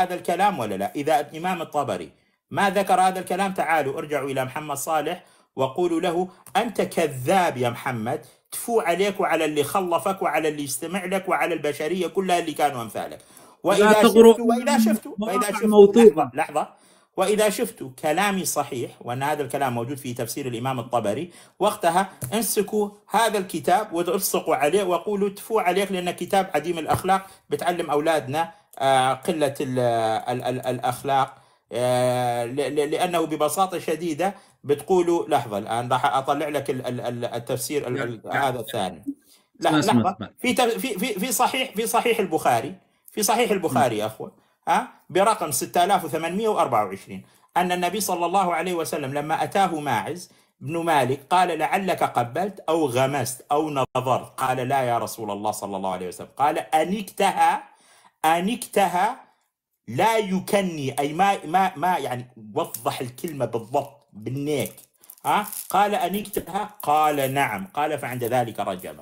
هذا الكلام ولا لا إذا الإمام الطبري ما ذكر هذا الكلام تعالوا ارجعوا إلى محمد صالح وقولوا له أنت كذاب يا محمد تفو عليك وعلى اللي خلفك وعلى اللي يستمع لك وعلى البشرية كلها اللي كانوا أمثالك وإذا شفتوا وإذا شفتوا وإذا شفتوا لحظة, لحظة وإذا شفتوا كلامي صحيح وأن هذا الكلام موجود في تفسير الإمام الطبري وقتها امسكوا هذا الكتاب والصقوا عليه وقولوا تفو عليك لأن كتاب عديم الأخلاق بتعلم أولادنا آه، قلة الأخلاق آه، لأنه ببساطة شديدة بتقولوا لحظة الآن راح أطلع لك التفسير نعم، نعم. هذا الثاني لحظة في في في صحيح في صحيح البخاري في صحيح البخاري يا أخوة ها برقم 6824 أن النبي صلى الله عليه وسلم لما أتاه ماعز بن مالك قال لعلك قبلت أو غمست أو نظرت قال لا يا رسول الله صلى الله عليه وسلم قال أنكتها أنكتها لا يكني أي ما ما ما يعني وضح الكلمة بالضبط بالنيك ها قال أنكتها قال نعم قال فعند ذلك رجم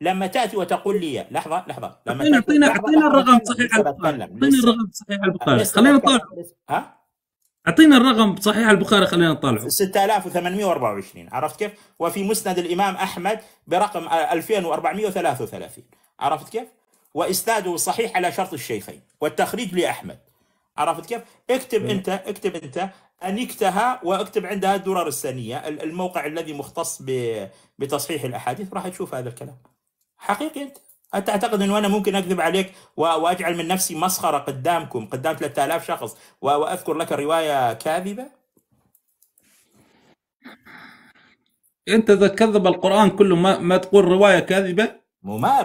لما تأتي وتقول لي لحظة لحظة لما أعطينا أعطينا الرقم صحيح البخاري أعطينا الرقم صحيح البخاري خلينا نطالع ها اعطينا الرقم صحيح البخاري خلينا نطالعه 6824 عرفت كيف؟ وفي مسند الامام احمد برقم 2433 عرفت كيف؟ وإسناده صحيح على شرط الشيخين والتخريج لأحمد عرفت كيف؟ اكتب نعم. انت اكتب انت انكتها واكتب عندها الدرر السنيه الموقع الذي مختص بتصحيح الاحاديث راح تشوف هذا الكلام. حقيقي انت انت تعتقد انه انا ممكن اكذب عليك واجعل من نفسي مسخره قدامكم قدام 3000 شخص واذكر لك روايه كاذبه؟ انت اذا كذب القران كله ما, ما تقول روايه كاذبه؟ مو ما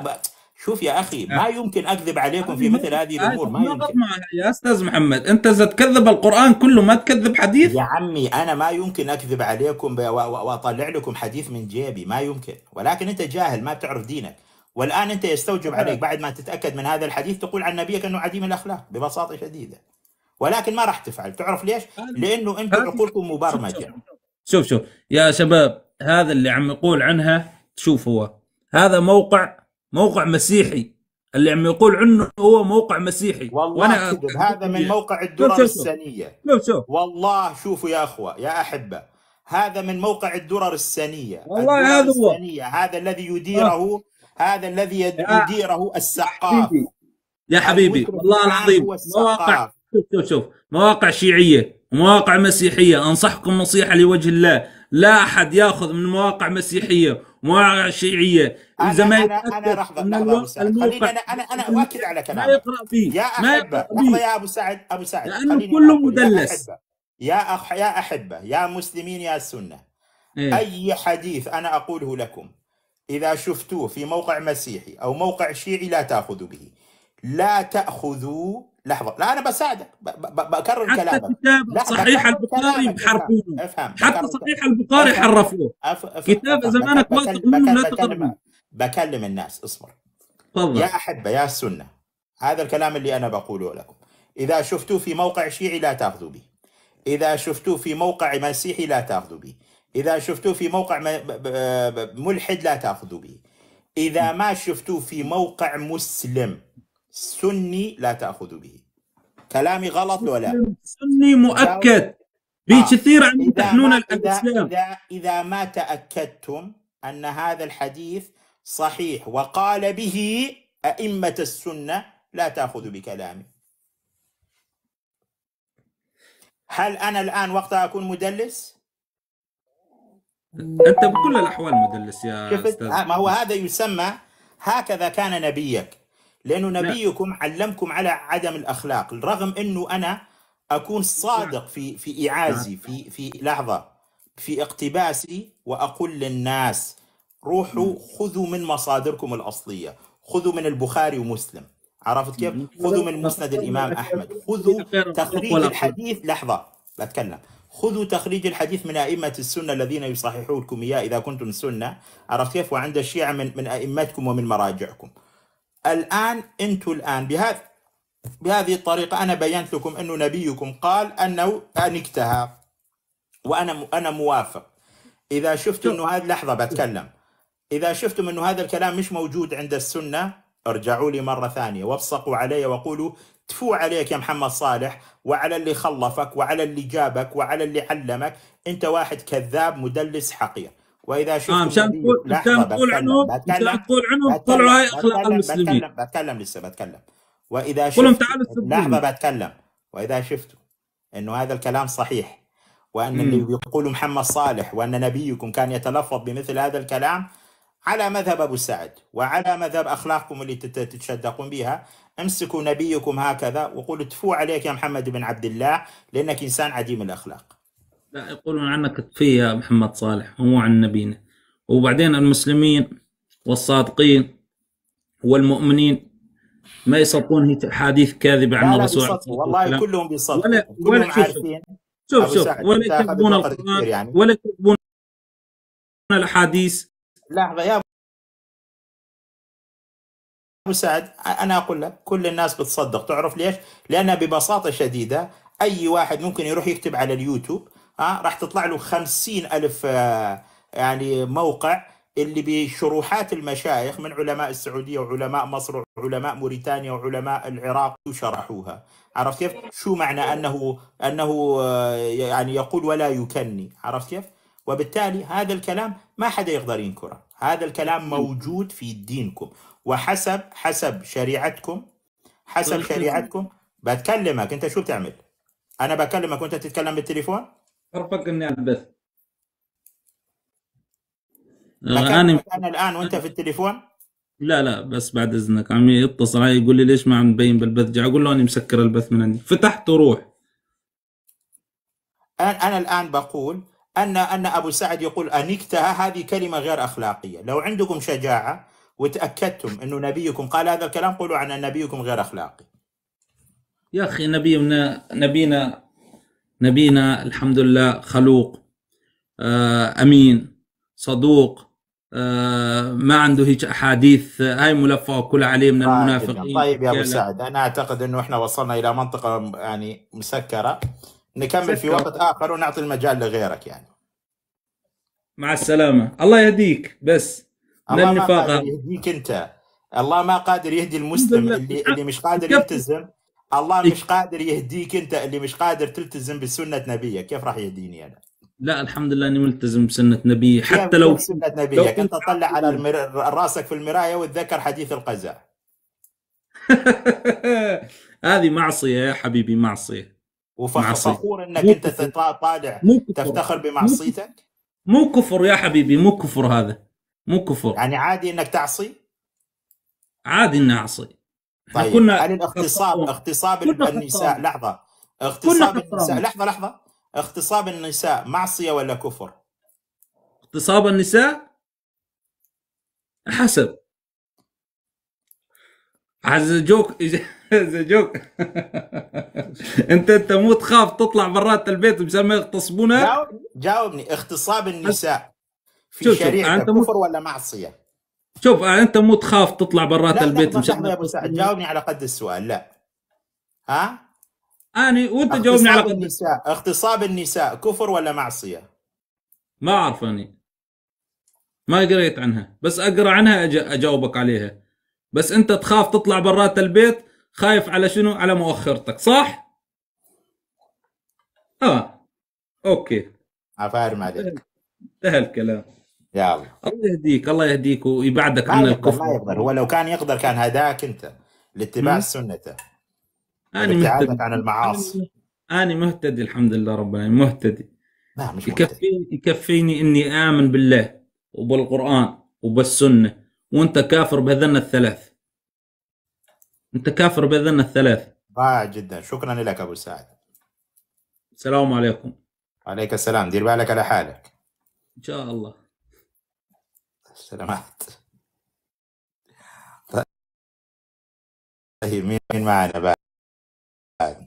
شوف يا اخي ما آه. يمكن اكذب عليكم في مثل هذه الامور ما يمكن يا استاذ محمد انت اذا تكذب القران كله ما تكذب حديث يا عمي انا ما يمكن اكذب عليكم واطلع لكم حديث من جيبي ما يمكن ولكن انت جاهل ما بتعرف دينك والان انت يستوجب آه. عليك بعد ما تتاكد من هذا الحديث تقول عن نبيك انه عديم الاخلاق ببساطه شديده ولكن ما راح تفعل تعرف ليش؟ آه. لانه انتم عقولكم مبرمجه شوف شوف يا شباب هذا اللي عم يقول عنها شوف هو هذا موقع موقع مسيحي اللي عم يقول عنه هو موقع مسيحي والله وانا هذا من موقع الدرر السنيه شوف شوف والله شوفوا يا اخوه يا احبه هذا من موقع الدرر السنيه والله الدرر هذا هو هذا الذي يديره آه. هذا الذي يديره السقاف يا حبيبي والله العظيم مواقع شوف شوف مواقع شيعيه ومواقع مسيحيه انصحكم نصيحه لوجه الله لا احد ياخذ من مواقع مسيحيه ومواقع شيعيه اذا انا انا لحظه لحظه خليني انا انا انا اؤكد على كلامك ما يقرا فيه يا احبه لحظه يا ابو سعد ابو سعد لانه كله مدلس يا أح... يا احبه يا مسلمين يا سنه إيه؟ اي حديث انا اقوله لكم اذا شفتوه في موقع مسيحي او موقع شيعي لا تاخذوا به لا تاخذوا لحظه لا انا بساعدك بكرر كلامك حتى صحيح البخاري حرفوه حتى صحيح البخاري حرفوه كتاب زمانك ما تقولون لا تقدمون بكلم الناس اصبر طبعا. يا احبه يا السنه هذا الكلام اللي انا بقوله لكم اذا شفتوه في موقع شيعي لا تاخذوا به اذا شفتوه في موقع مسيحي لا تاخذوا به اذا شفتوه في موقع ملحد لا تاخذوا به اذا ما شفتوه في موقع مسلم سني لا تاخذ به كلامي غلط ولا سني مؤكد بكثير عن يمتحنون الاسلام إذا, اذا ما تاكدتم ان هذا الحديث صحيح وقال به ائمه السنه لا تاخذ بكلامي هل انا الان وقتها اكون مدلس؟ انت بكل الاحوال مدلس يا استاذ آه، ما هو هذا يسمى هكذا كان نبيك لأنه نبيكم علمكم على عدم الأخلاق رغم أنه أنا أكون صادق في في إعازي في في لحظة في اقتباسي وأقول للناس روحوا خذوا من مصادركم الأصلية خذوا من البخاري ومسلم عرفت كيف؟ خذوا من مسند الإمام أحمد خذوا تخريج الحديث لحظة بتكلم خذوا تخريج الحديث من أئمة السنة الذين يصححونكم إياه إذا كنتم سنة عرفت كيف؟ وعند الشيعة من من أئمتكم ومن مراجعكم الآن أنتم الآن بهذا بهذه الطريقة أنا بينت لكم أنه نبيكم قال أنه أنكتها وأنا أنا موافق إذا شفت أنه هذه لحظة بتكلم إذا شفتم أنه هذا الكلام مش موجود عند السنة ارجعوا لي مرة ثانية وابصقوا علي وقولوا تفو عليك يا محمد صالح وعلى اللي خلفك وعلى اللي جابك وعلى اللي علمك أنت واحد كذاب مدلس حقير واذا آه، شفت آه مشان تقول مشان تقول عنهم مشان تقول عنهم طلعوا هاي اخلاق المسلمين بتكلم بتكلم لسه بتكلم واذا شفت لحظه بتكلم واذا شفت انه هذا الكلام صحيح وان م. اللي يقول محمد صالح وان نبيكم كان يتلفظ بمثل هذا الكلام على مذهب ابو سعد وعلى مذهب اخلاقكم اللي تتشدقون بها امسكوا نبيكم هكذا وقولوا تفو عليك يا محمد بن عبد الله لانك انسان عديم الاخلاق لا يقولون عنك تفي يا محمد صالح ومو عن نبينا وبعدين المسلمين والصادقين والمؤمنين ما يصدقون هي احاديث كاذبه عن الرسول والله كلهم بيصدقوا كلهم عارفين شوف شوف ولا يكذبون القران يعني. ولا يكذبون الاحاديث لحظه يا ابو سعد انا اقول لك كل الناس بتصدق تعرف ليش؟ لان ببساطه شديده اي واحد ممكن يروح يكتب على اليوتيوب ها راح تطلع له خمسين ألف آه، يعني موقع اللي بشروحات المشايخ من علماء السعودية وعلماء مصر وعلماء موريتانيا وعلماء العراق وشرحوها عرفت كيف؟ شو معنى أنه أنه آه، يعني يقول ولا يكني عرفت كيف؟ وبالتالي هذا الكلام ما حدا يقدر ينكره هذا الكلام موجود في دينكم وحسب حسب شريعتكم حسب شريعتكم بتكلمك انت شو بتعمل انا بكلمك وانت تتكلم بالتليفون ارفق اني البث آه، انا انا الان وانت في التليفون لا لا بس بعد اذنك عم يتصل علي يقول لي ليش ما عم تبين بالبث جاي اقول له اني مسكر البث من عندي فتحت وروح انا انا الان بقول ان ان ابو سعد يقول انكتها هذه كلمه غير اخلاقيه لو عندكم شجاعه وتاكدتم انه نبيكم قال هذا الكلام قولوا عن نبيكم غير اخلاقي يا اخي نبينا نبينا نبينا الحمد لله خلوق آه، امين صدوق آه، ما عنده هيك احاديث هاي ملفه كل عليه من المنافقين طيب يا ابو سعد انا اعتقد انه احنا وصلنا الى منطقه يعني مسكره نكمل في وقت اخر ونعطي المجال لغيرك يعني مع السلامه الله يهديك بس الله ما قادر يهديك انت الله ما قادر يهدي المسلم اللي, اللي مش قادر يلتزم الله إيه. مش قادر يهديك انت اللي مش قادر تلتزم بسنه نبيك كيف راح يهديني انا لا الحمد لله اني ملتزم بسنه نبي حتى لو سنه نبيك انت طلع على المر... راسك في المرايه وتذكر حديث القزاع هذه معصيه يا حبيبي معصيه وفخور انك انت طالع تفتخر بمعصيتك مو كفر يا حبيبي مو كفر هذا مو كفر يعني عادي انك تعصي عادي اني اعصي طيب, طيب، كنا هل الاغتصاب اغتصاب النساء لحظه اغتصاب النساء لحظه لحظه اغتصاب النساء معصيه ولا كفر؟ اغتصاب النساء حسب عز جوك عز جوك انت انت مو تخاف تطلع برات البيت بسبب يغتصبونك جاوبني اغتصاب النساء في شريعه كفر ولا معصيه؟ شوف آه، انت مو تخاف تطلع برات البيت مش يا ابو سعد جاوبني على قد السؤال لا ها اني وانت جاوبني على قد النساء اغتصاب النساء كفر ولا معصيه؟ ما اعرف اني ما قريت عنها بس اقرا عنها أج... اجاوبك عليها بس انت تخاف تطلع برات البيت خايف على شنو على مؤخرتك صح؟ اه اوكي عفار عليك انتهى الكلام يا الله الله يهديك الله يهديك ويبعدك عن الكفر ما يقدر هو لو كان يقدر كان هداك انت لاتباع سنته انا مهتدي عن المعاصي انا مهتدي الحمد لله رب العالمين مهتدي لا مش يكفيني يكفيني اني امن بالله وبالقران وبالسنه وانت كافر بهذن الثلاث انت كافر بهذن الثلاث رائع جدا شكرا لك ابو سعد السلام عليكم عليك السلام دير بالك على حالك ان شاء الله سلامات طيب مين معنا بعد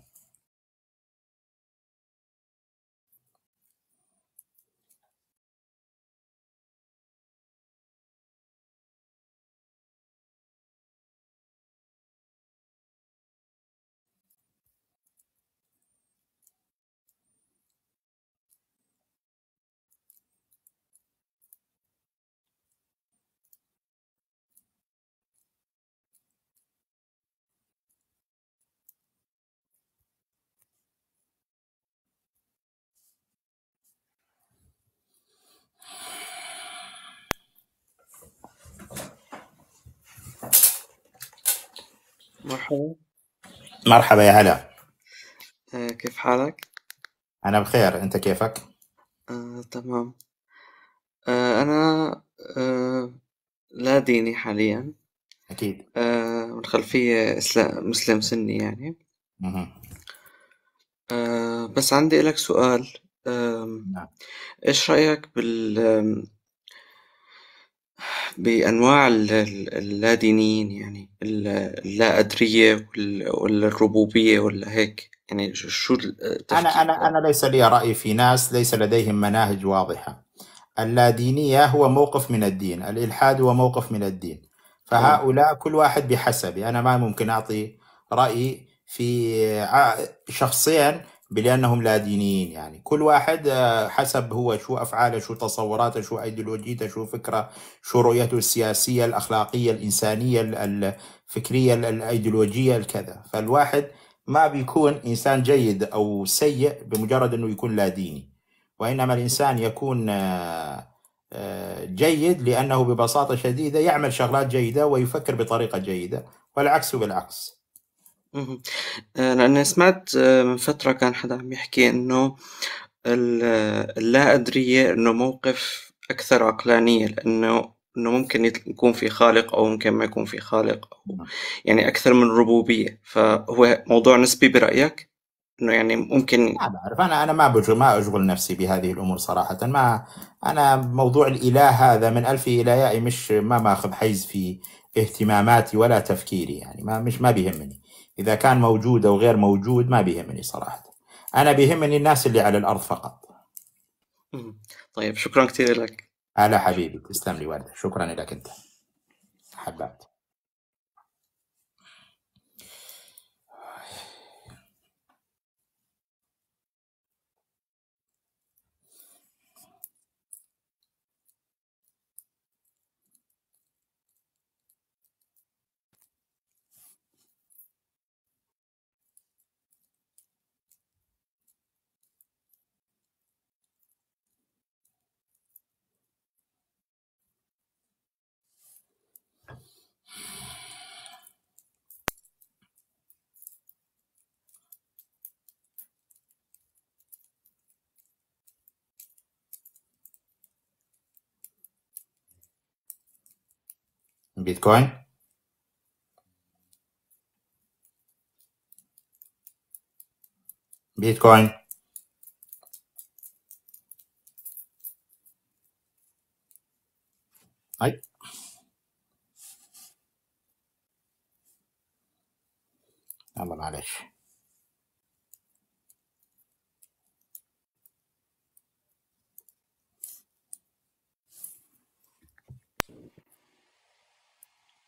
مرحبا مرحبا يا هلا آه كيف حالك؟ أنا بخير أنت كيفك؟ آه، تمام آه، أنا آه، لا ديني حاليا أكيد آه، من خلفية مسلم سني يعني آه، بس عندي لك سؤال آه، نعم. إيش رأيك بال بأنواع اللادينين اللادينيين يعني اللا ادريه الربوبية ولا هيك يعني شو أنا أنا أنا ليس لي رأي في ناس ليس لديهم مناهج واضحة اللادينية هو موقف من الدين الإلحاد هو موقف من الدين فهؤلاء كل واحد بحسبه أنا ما ممكن أعطي رأي في شخصين بلانهم لا دينيين يعني كل واحد آه، حسب هو شو افعاله شو تصوراته شو ايديولوجيته شو فكره شو رؤيته السياسيه الاخلاقيه الانسانيه الفكريه الايديولوجيه الكذا فالواحد ما بيكون انسان جيد او سيء بمجرد انه يكون لا ديني وانما الانسان يكون آه، آه، جيد لانه ببساطه شديده يعمل شغلات جيده ويفكر بطريقه جيده والعكس بالعكس اهم. لإنّي سمعت آه، من فترة كان حدا عم يحكي إنه اللا آه، أدرية إنه موقف أكثر عقلانية، لإنه إنه ممكن يكون في خالق أو ممكن ما يكون في خالق أو نعم. يعني أكثر من ربوبية، فهو موضوع نسبي برأيك؟ إنه يعني ممكن ما بعرف أنا أنا ما ما أشغل نفسي بهذه الأمور صراحةً، ما أنا موضوع الإله هذا من ألف إلى يائي مش ما ماخذ حيز في اهتماماتي ولا تفكيري يعني ما مش ما بيهمني. إذا كان موجود أو غير موجود ما بيهمني صراحة أنا بيهمني الناس اللي على الأرض فقط طيب شكرا كثير لك على حبيبي تسلم لي وردة شكرا لك أنت حبات Bitcoin Bitcoin. Bitcoin はい。頑張れ。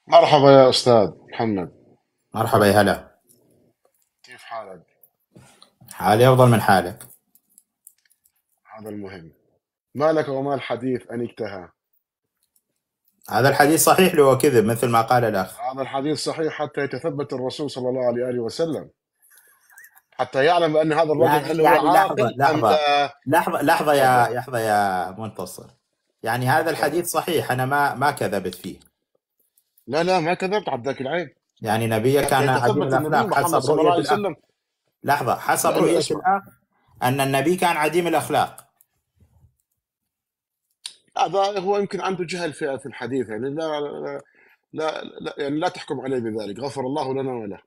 مرحبا يا أستاذ محمد مرحبا يا هلا كيف حالك؟ حالي أفضل من حالك هذا المهم ما لك وما الحديث أن اكتهى هذا الحديث صحيح لو كذب مثل ما قال الأخ هذا الحديث صحيح حتى يتثبت الرسول صلى الله عليه وآله وسلم حتى يعلم أن هذا الرجل يعني, يعني لحظة لحظة, لحظة لحظة يا لحظة يا منتصر يعني هذا الحديث صحيح أنا ما ما كذبت فيه لا لا ما كذبت عبد ذاك العيب يعني نبيه كان عديم الاخلاق حسب رؤيه الاخ لحظه حسب رؤيه الاخ ان النبي كان عديم الاخلاق هذا هو يمكن عنده جهل في الحديث يعني لا لا لا, لا يعني لا تحكم عليه بذلك غفر الله لنا وله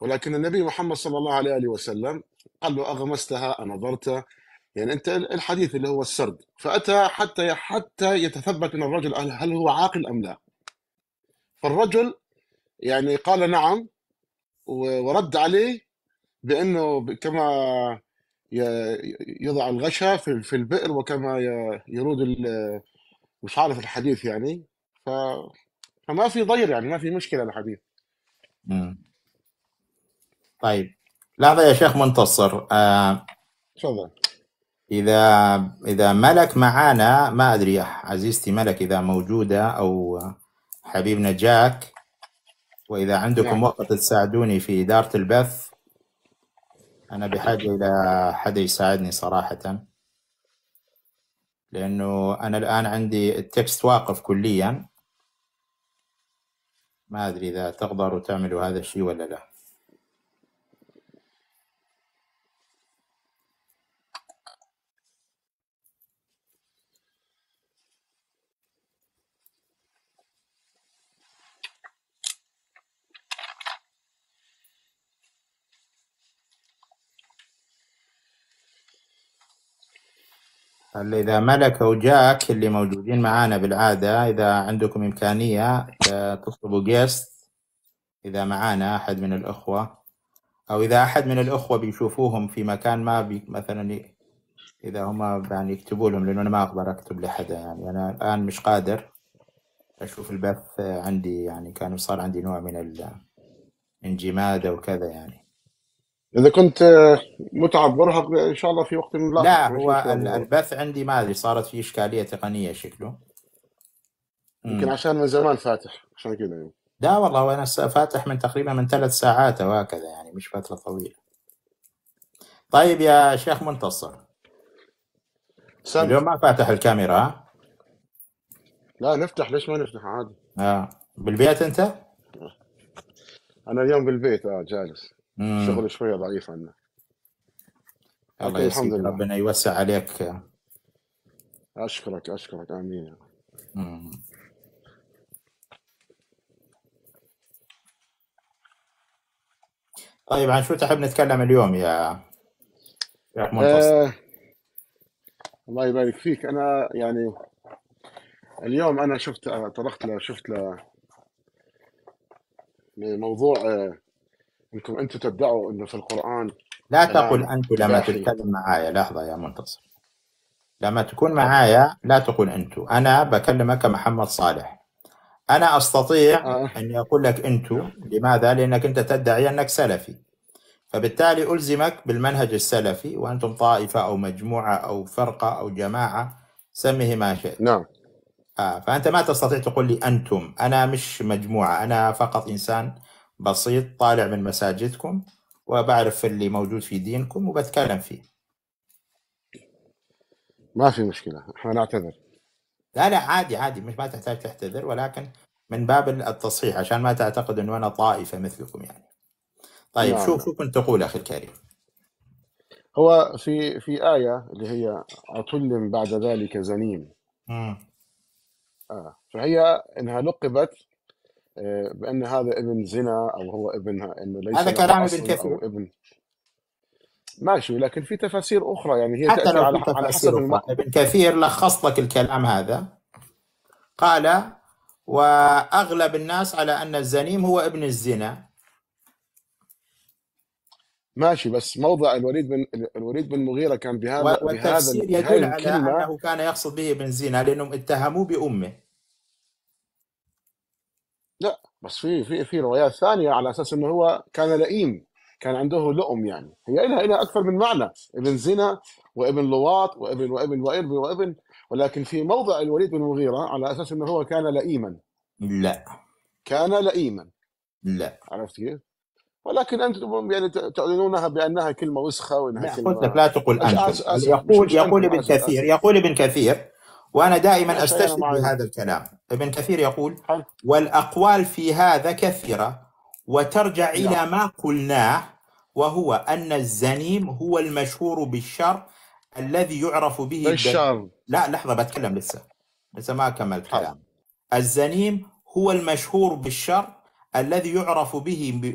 ولكن النبي محمد صلى الله عليه وسلم قال له اغمستها انظرت يعني انت الحديث اللي هو السرد فاتى حتى حتى يتثبت من الرجل هل هو عاقل ام لا فالرجل يعني قال نعم ورد عليه بانه كما يضع الغشاء في البئر وكما يرود مش عارف الحديث يعني ف فما في ضير يعني ما في مشكله الحديث امم طيب لحظه يا شيخ منتصر آه، تفضل آه اذا اذا ملك معانا ما ادري عزيزتي ملك اذا موجوده او حبيبنا جاك وإذا عندكم نعم. وقت تساعدوني في إدارة البث أنا بحاجة إلى حد يساعدني صراحة لأنه أنا الآن عندي التكست واقف كليا ما أدري إذا تقدروا تعملوا هذا الشيء ولا لا هلا اذا ملك او جاك اللي موجودين معانا بالعاده اذا عندكم امكانيه تطلبوا جيست اذا معانا احد من الاخوه او اذا احد من الاخوه بيشوفوهم في مكان ما بي مثلا اذا هم يعني يكتبوا لهم لانه انا ما اقدر اكتب لحدا يعني انا الان مش قادر اشوف البث عندي يعني كان صار عندي نوع من الانجماد او كذا يعني اذا كنت آه، متعب مرهق ان شاء الله في وقت من لا هو البث عندي ما ادري صارت في اشكاليه تقنيه شكله يمكن عشان من زمان فاتح عشان كذا يعني لا والله وانا فاتح من تقريبا من ثلاث ساعات او هكذا يعني مش فتره طويله طيب يا شيخ منتصر سمت. اليوم ما فاتح الكاميرا لا نفتح ليش ما نفتح عادي اه بالبيت انت؟ انا اليوم بالبيت اه جالس الشغل شويه ضعيف عندنا الله الحمد لله ربنا يوسع عليك اشكرك اشكرك امين مم. طيب عن شو تحب نتكلم اليوم يا يا منتصر؟ آه... الله يبارك فيك انا يعني اليوم انا شفت طرقت له شفت له لموضوع آه، انتم انتم تدعوا انه في القران لا تقل انت لما تتكلم معايا لحظه يا منتصر لما تكون آه. معايا لا تقول انت انا بكلمك محمد صالح انا استطيع آه. اني اقول لك انت لماذا لانك انت تدعي انك سلفي فبالتالي الزمك بالمنهج السلفي وانتم طائفه او مجموعه او فرقه او جماعه سميه ما شئت نعم آه فانت ما تستطيع تقول لي انتم انا مش مجموعه انا فقط انسان بسيط طالع من مساجدكم وبعرف اللي موجود في دينكم وبتكلم فيه ما في مشكله احنا نعتذر لا لا عادي عادي مش ما تحتاج تعتذر ولكن من باب التصحيح عشان ما تعتقد انه انا طائفه مثلكم يعني طيب نعم. شو نعم. شو كنت تقول اخي الكريم هو في في ايه اللي هي عتل بعد ذلك زنيم امم آه. فهي انها لقبت آه، بان هذا ابن زنا او هو ابن انه ليس هذا كلام ابن كثير ابن ماشي لكن في تفاسير اخرى يعني هي حتى لو على, على حسب ابن كثير لخص لك الكلام هذا قال واغلب الناس على ان الزنيم هو ابن الزنا ماشي بس موضع الوليد بن الوليد بن مغيره كان بهذا والتفسير بهذا يدل على انه كان يقصد به ابن زنا لانهم اتهموه بامه بس في في في روايات ثانيه على اساس انه هو كان لئيم كان عنده لؤم يعني هي لها لها اكثر من معنى ابن زنا وابن لواط وابن وابن وابن وابن ولكن في موضع الوليد بن المغيره على اساس انه هو كان لئيما لا كان لئيما لا عرفت كيف؟ ولكن انتم يعني تعلنونها بانها كلمه وسخه وانها لا كلمه قلت لك لا تقول أنت يقول يقول ابن كثير يقول ابن كثير وأنا دائما أستشهد بهذا الكلام ابن كثير يقول والأقوال في هذا كثيرة وترجع نعم. إلى ما قلناه وهو أن الزنيم هو المشهور بالشر الذي يعرف به بالشر لا لحظة بتكلم لسه لسه ما أكمل الكلام الزنيم هو المشهور بالشر الذي يعرف به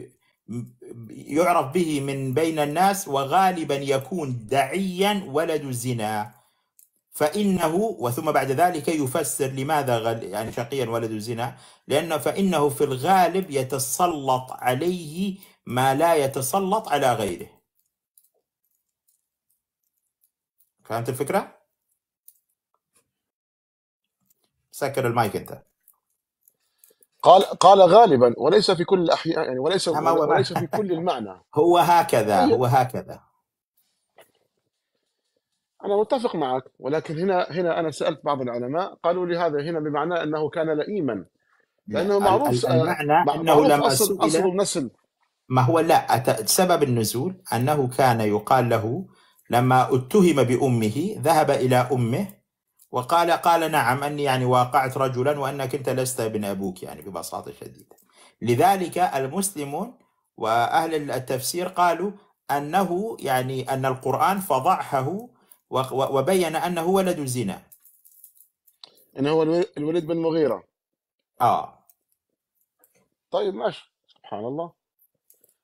يعرف به من بين الناس وغالبا يكون دعيا ولد الزنا فإنه وثم بعد ذلك يفسر لماذا غل يعني شقيا ولد زنا لأنه فإنه في الغالب يتسلط عليه ما لا يتسلط على غيره فهمت الفكرة؟ سكر المايك أنت قال قال غالبا وليس في كل الأحيان يعني وليس نعم، وليس في كل المعنى هو هكذا أيوة. هو هكذا أنا متفق معك ولكن هنا هنا أنا سألت بعض العلماء قالوا لي هذا هنا بمعنى أنه كان لئيما لأنه معروف المعنى آه، أنه لم أصل, أصل النسل ما هو لا سبب النزول أنه كان يقال له لما اتهم بأمه ذهب إلى أمه وقال قال نعم أني يعني واقعت رجلا وأنك أنت لست ابن أبوك يعني ببساطة شديدة لذلك المسلمون وأهل التفسير قالوا أنه يعني أن القرآن فضحه وبين أنه ولد زنا انه هو الوليد بن مغيرة آه طيب ماشي سبحان الله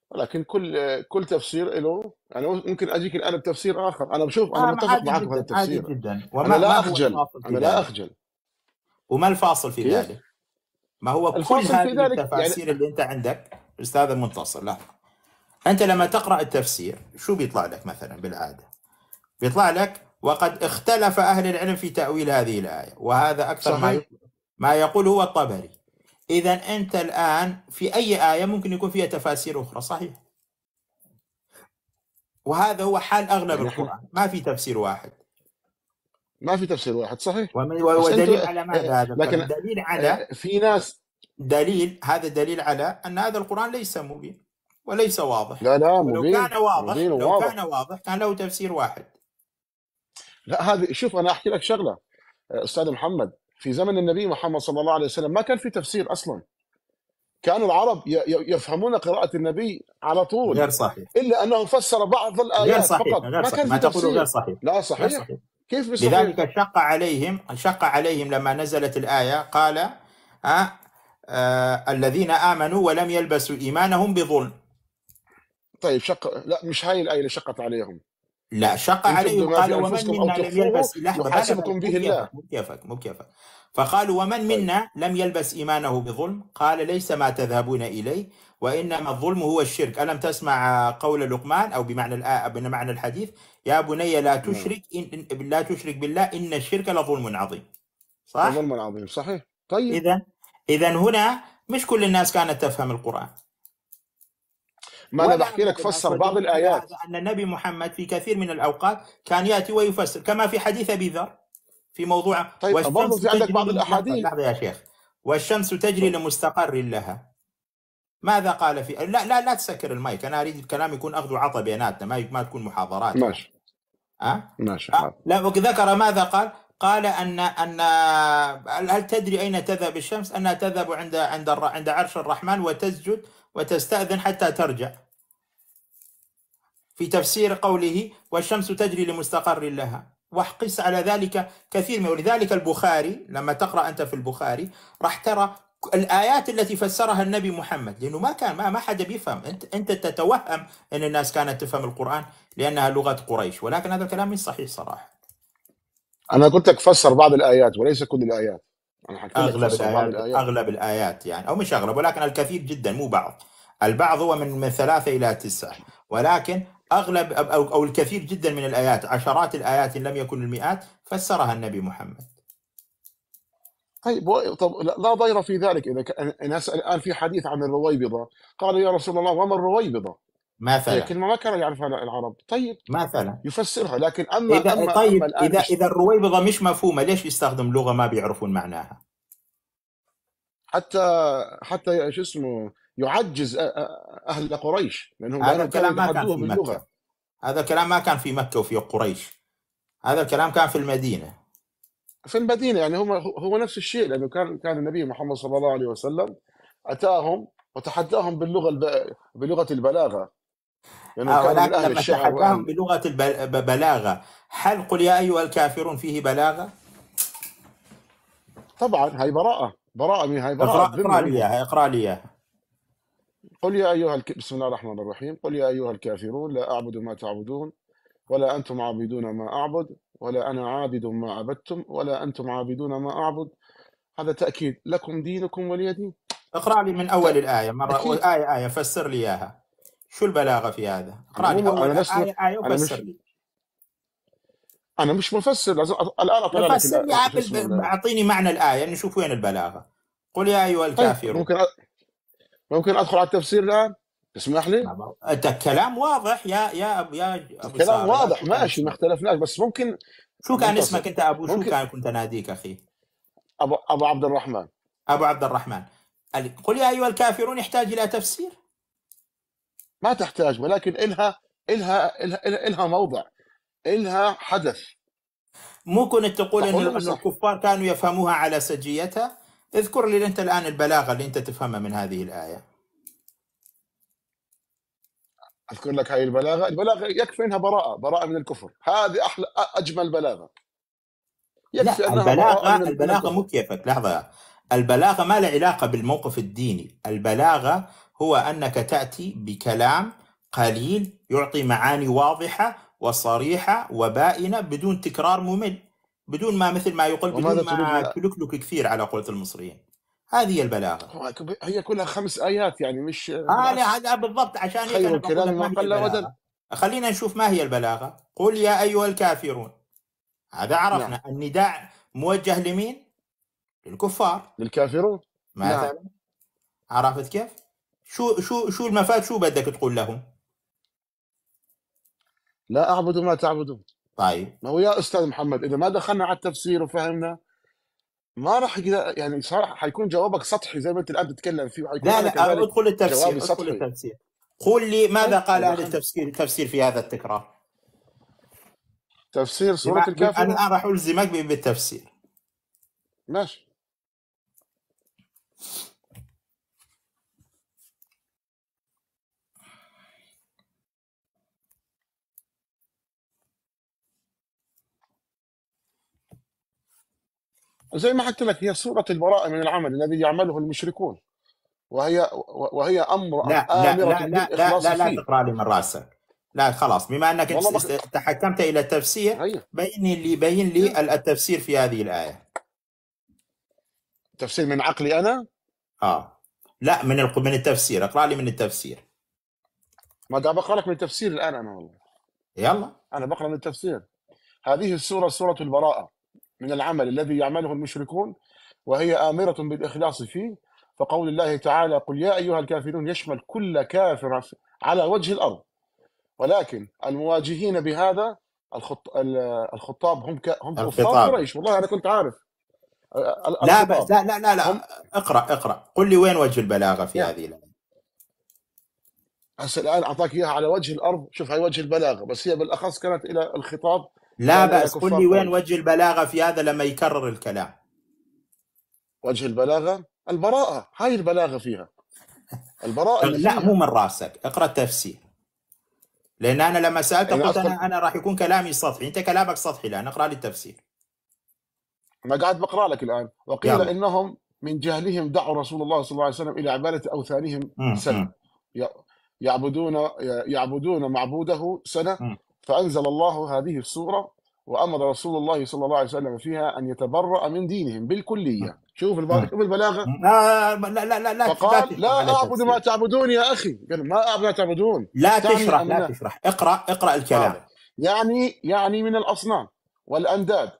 ولكن كل كل تفسير له يعني ممكن اجيك الان بتفسير اخر انا بشوف انا آه، متفق معك بهذا التفسير عادي جدا وما انا لا اخجل انا لا اخجل وما الفاصل في ذلك؟ ما هو كل هذه يعني التفاسير يعني... اللي انت عندك استاذ المنتصر لا انت لما تقرا التفسير شو بيطلع لك مثلا بالعاده؟ بيطلع لك وقد اختلف أهل العلم في تأويل هذه الآية وهذا أكثر صحيح. ما يقول هو الطبري إذا أنت الآن في أي آية ممكن يكون فيها تفاسير أخرى صحيح وهذا هو حال أغلب يعني القرآن ما في تفسير واحد ما في تفسير واحد صحيح ومن ودليل على ماذا هذا لكن دليل على آه، في ناس دليل هذا دليل على ان هذا القران ليس مبين وليس واضح لا لا مبين لو كان واضح لو واضح. كان واضح كان له تفسير واحد لا هذه شوف انا احكي لك شغله استاذ محمد في زمن النبي محمد صلى الله عليه وسلم ما كان في تفسير اصلا كانوا العرب يفهمون قراءة النبي على طول غير صحيح الا انه فسر بعض الايات غير صحيح. فقط غير ما كان صحيح. ما تقول غير صحيح لا صحيح, غير صحيح. كيف بصحيح؟ لذلك شق عليهم شق عليهم لما نزلت الايه قال أه أه الذين امنوا ولم يلبسوا ايمانهم بظلم طيب شق لا مش هاي الايه اللي شقت عليهم لا شق عليه قال ومن منا لم يلبس لحظه به الله مو كيفك مو كيفك فقالوا ومن طيب. منا لم يلبس ايمانه بظلم قال ليس ما تذهبون اليه وانما الظلم هو الشرك الم تسمع قول لقمان او بمعنى بمعنى الحديث يا بني لا نعم. تشرك إن لا تشرك بالله ان الشرك لظلم عظيم صح؟ ظلم عظيم صحيح طيب اذا اذا هنا مش كل الناس كانت تفهم القران ما انا بحكي لك فسر بعض الايات ان النبي محمد في كثير من الاوقات كان ياتي ويفسر كما في حديث ابي ذر في موضوع طيب برضه في عندك بعض الاحاديث لحظه يا شيخ والشمس تجري لمستقر لها ماذا قال في لا لا لا تسكر المايك انا اريد الكلام يكون اخذ وعطى بيناتنا ما ما تكون محاضرات ماشي ها أه؟ ماشي أه؟ لا وذكر ماذا قال قال ان ان هل تدري اين تذهب الشمس؟ انها تذهب عند عند عند عرش الرحمن وتسجد وتستأذن حتى ترجع في تفسير قوله والشمس تجري لمستقر لها واحقس على ذلك كثير من ولذلك البخاري لما تقرأ أنت في البخاري راح ترى الايات التي فسرها النبي محمد لانه ما كان ما, ما حدا بيفهم انت انت تتوهم ان الناس كانت تفهم القران لانها لغه قريش ولكن هذا الكلام مش صحيح صراحه انا قلت لك فسر بعض الايات وليس كل الايات اغلب الآيات, الآيات أيوه. اغلب الايات يعني او مش اغلب ولكن الكثير جدا مو بعض البعض هو من من ثلاثه الى تسعه ولكن اغلب او او الكثير جدا من الايات عشرات الايات ان لم يكن المئات فسرها النبي محمد. طيب طب لا ضير في ذلك اذا الناس الان في حديث عن الرويبضه قالوا يا رسول الله وما الرويبضه؟ مثلا إيه، كلمه ما كانوا يعرفها العرب طيب مثلا يفسرها لكن اما إذا أما طيب أما اذا اذا الرويبضه مش مفهومه ليش يستخدم لغه ما بيعرفون معناها؟ حتى حتى شو اسمه يعجز اهل قريش لانهم هذا الكلام ما كان في مكه اللغة. هذا الكلام ما كان في مكه وفي قريش هذا الكلام كان في المدينه في المدينه يعني هم هو نفس الشيء لانه كان كان النبي محمد صلى الله عليه وسلم اتاهم وتحداهم باللغه الب... بلغه البلاغه لأنه آه، ولكن لما تحداهم بلغة البلاغة هل قل يا أيها الكافرون فيه بلاغة؟ طبعا هاي براءة براءة من هاي براءة اقرأ لي إياها اقرأ لي إياها قل يا أيها الك... بسم الله الرحمن الرحيم قل يا أيها الكافرون لا أعبد ما تعبدون ولا أنتم عابدون ما أعبد ولا أنا عابد ما عبدتم ولا أنتم عابدون ما أعبد هذا تأكيد لكم دينكم ولي دين اقرأ لي من أول الآية مرة أكيد. آية آية فسر لي إياها شو البلاغه في هذا؟ اقرا لي اول ايه, آية وفسر لي انا مش مفسر الان اطلع مفسر لي اعطيني معنى الايه نشوف وين البلاغه قل يا ايها طيب، الكافرون ممكن ممكن ادخل على التفسير الان تسمح لي؟ انت الكلام واضح يا يا يا ابو الكلام واضح ماشي ما اختلفناش بس ممكن شو كان ممتصف. اسمك انت ابو ممكن... شو كان كنت اناديك اخي؟ ابو ابو عبد الرحمن ابو عبد الرحمن قل يا ايها الكافرون يحتاج الى تفسير ما تحتاج ولكن إلها إلها إلها, إلها, إلها موضع إلها حدث مو كنت تقول ان الكفار كانوا يفهموها على سجيتها اذكر لي انت الان البلاغه اللي انت تفهمها من هذه الايه اذكر لك هاي البلاغه البلاغه يكفي انها براءه براءه من الكفر هذه احلى اجمل بلاغه يكفي لا انها البلاغه من البلاغه مو كيفك لحظه البلاغه ما لها علاقه بالموقف الديني البلاغه هو أنك تأتي بكلام قليل يعطي معاني واضحة وصريحة وبائنة بدون تكرار ممل بدون ما مثل ما يقول بدون ما كلكلك كثير على قولة المصريين هذه هي البلاغه هي كلها خمس ايات يعني مش آه لا هذا بالضبط عشان خير الكلام ما قل ودل خلينا نشوف ما هي البلاغه قل يا ايها الكافرون هذا عرفنا نعم. النداء موجه لمين للكفار للكافرون مثلا نعم. عرفت كيف شو شو شو المفاد شو بدك تقول لهم؟ لا اعبد ما تعبدون طيب ما هو يا استاذ محمد اذا ما دخلنا على التفسير وفهمنا ما راح يعني صراحه حيكون جوابك سطحي زي ما انت الان تتكلم فيه حيكون لا لا ادخل التفسير ادخل التفسير قول لي ماذا طيب. قال اهل التفسير التفسير في هذا التكرار؟ تفسير سوره الكافر انا راح الزمك بالتفسير ماشي زي ما قلت لك هي صورة البراءة من العمل الذي يعمله المشركون وهي وهي امر لا لا لا لا لا, لا, لا تقرا لي من راسك لا خلاص بما انك انت تحكمت الى التفسير بين لي بين لي التفسير في هذه الايه تفسير من عقلي انا؟ اه لا من من التفسير اقرا لي من التفسير ما دام بقرا لك من التفسير الان انا والله يلا انا بقرا من التفسير هذه السوره سوره البراءه من العمل الذي يعمله المشركون وهي آمرة بالإخلاص فيه فقول الله تعالى قل يا أيها الكافرون يشمل كل كافر على وجه الأرض ولكن المواجهين بهذا الخط... الخطاب هم ك... هم كفار قريش والله انا كنت عارف لا بس لا لا لا, لا. هم... اقرا اقرا قل لي وين وجه البلاغه في يعني. هذه الايه هسه الان اعطاك اياها على وجه الارض شوف هي وجه البلاغه بس هي بالاخص كانت الى الخطاب لا بأس قل لي وين وجه البلاغة في هذا لما يكرر الكلام وجه البلاغة البراءة هاي البلاغة فيها البراءة لا مو من راسك اقرأ التفسير لأن أنا لما سألت قلت أنا, أنا راح يكون كلامي سطحي أنت كلامك سطحي الآن اقرأ لي التفسير أنا قاعد بقرأ لك الآن وقيل يلا. إنهم من جهلهم دعوا رسول الله صلى الله عليه وسلم إلى عبادة أوثانهم سنة يعبدون يعبدون معبوده سنة فأنزل الله هذه السورة وأمر رسول الله صلى الله عليه وسلم فيها أن يتبرأ من دينهم بالكلية نعم. شوف نعم. شوف البلاغة نعم. لا لا لا لا لا فقال لا أعبد ما تعبدون يا أخي قال ما أعبد ما تعبدون لا تشرح لا تشرح اقرأ اقرأ الكلام آه. يعني يعني من الأصنام والأنداد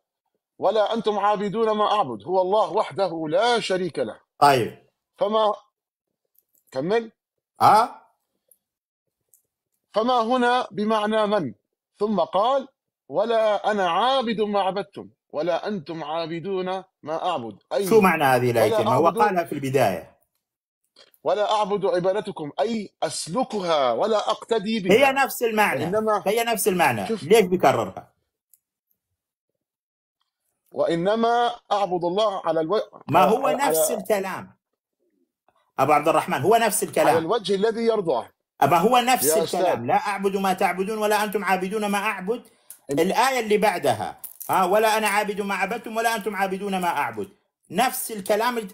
ولا أنتم عابدون ما أعبد هو الله وحده لا شريك له طيب فما كمل ها آه. فما هنا بمعنى من ثم قال ولا أنا عابد ما عبدتم ولا أنتم عابدون ما أعبد أي شو معنى هذه الايه ما هو قالها في البداية ولا أعبد عبادتكم أي أسلكها ولا أقتدي بها هي نفس المعنى إنما هي نفس المعنى ليش بكررها وإنما أعبد الله على الو... ما هو على... نفس الكلام أبو عبد الرحمن هو نفس الكلام على الوجه الذي يرضاه أبا هو نفس الكلام لا أعبد ما تعبدون ولا أنتم عابدون ما أعبد الآية اللي بعدها ها ولا أنا عابد ما عبدتم ولا أنتم عابدون ما أعبد نفس الكلام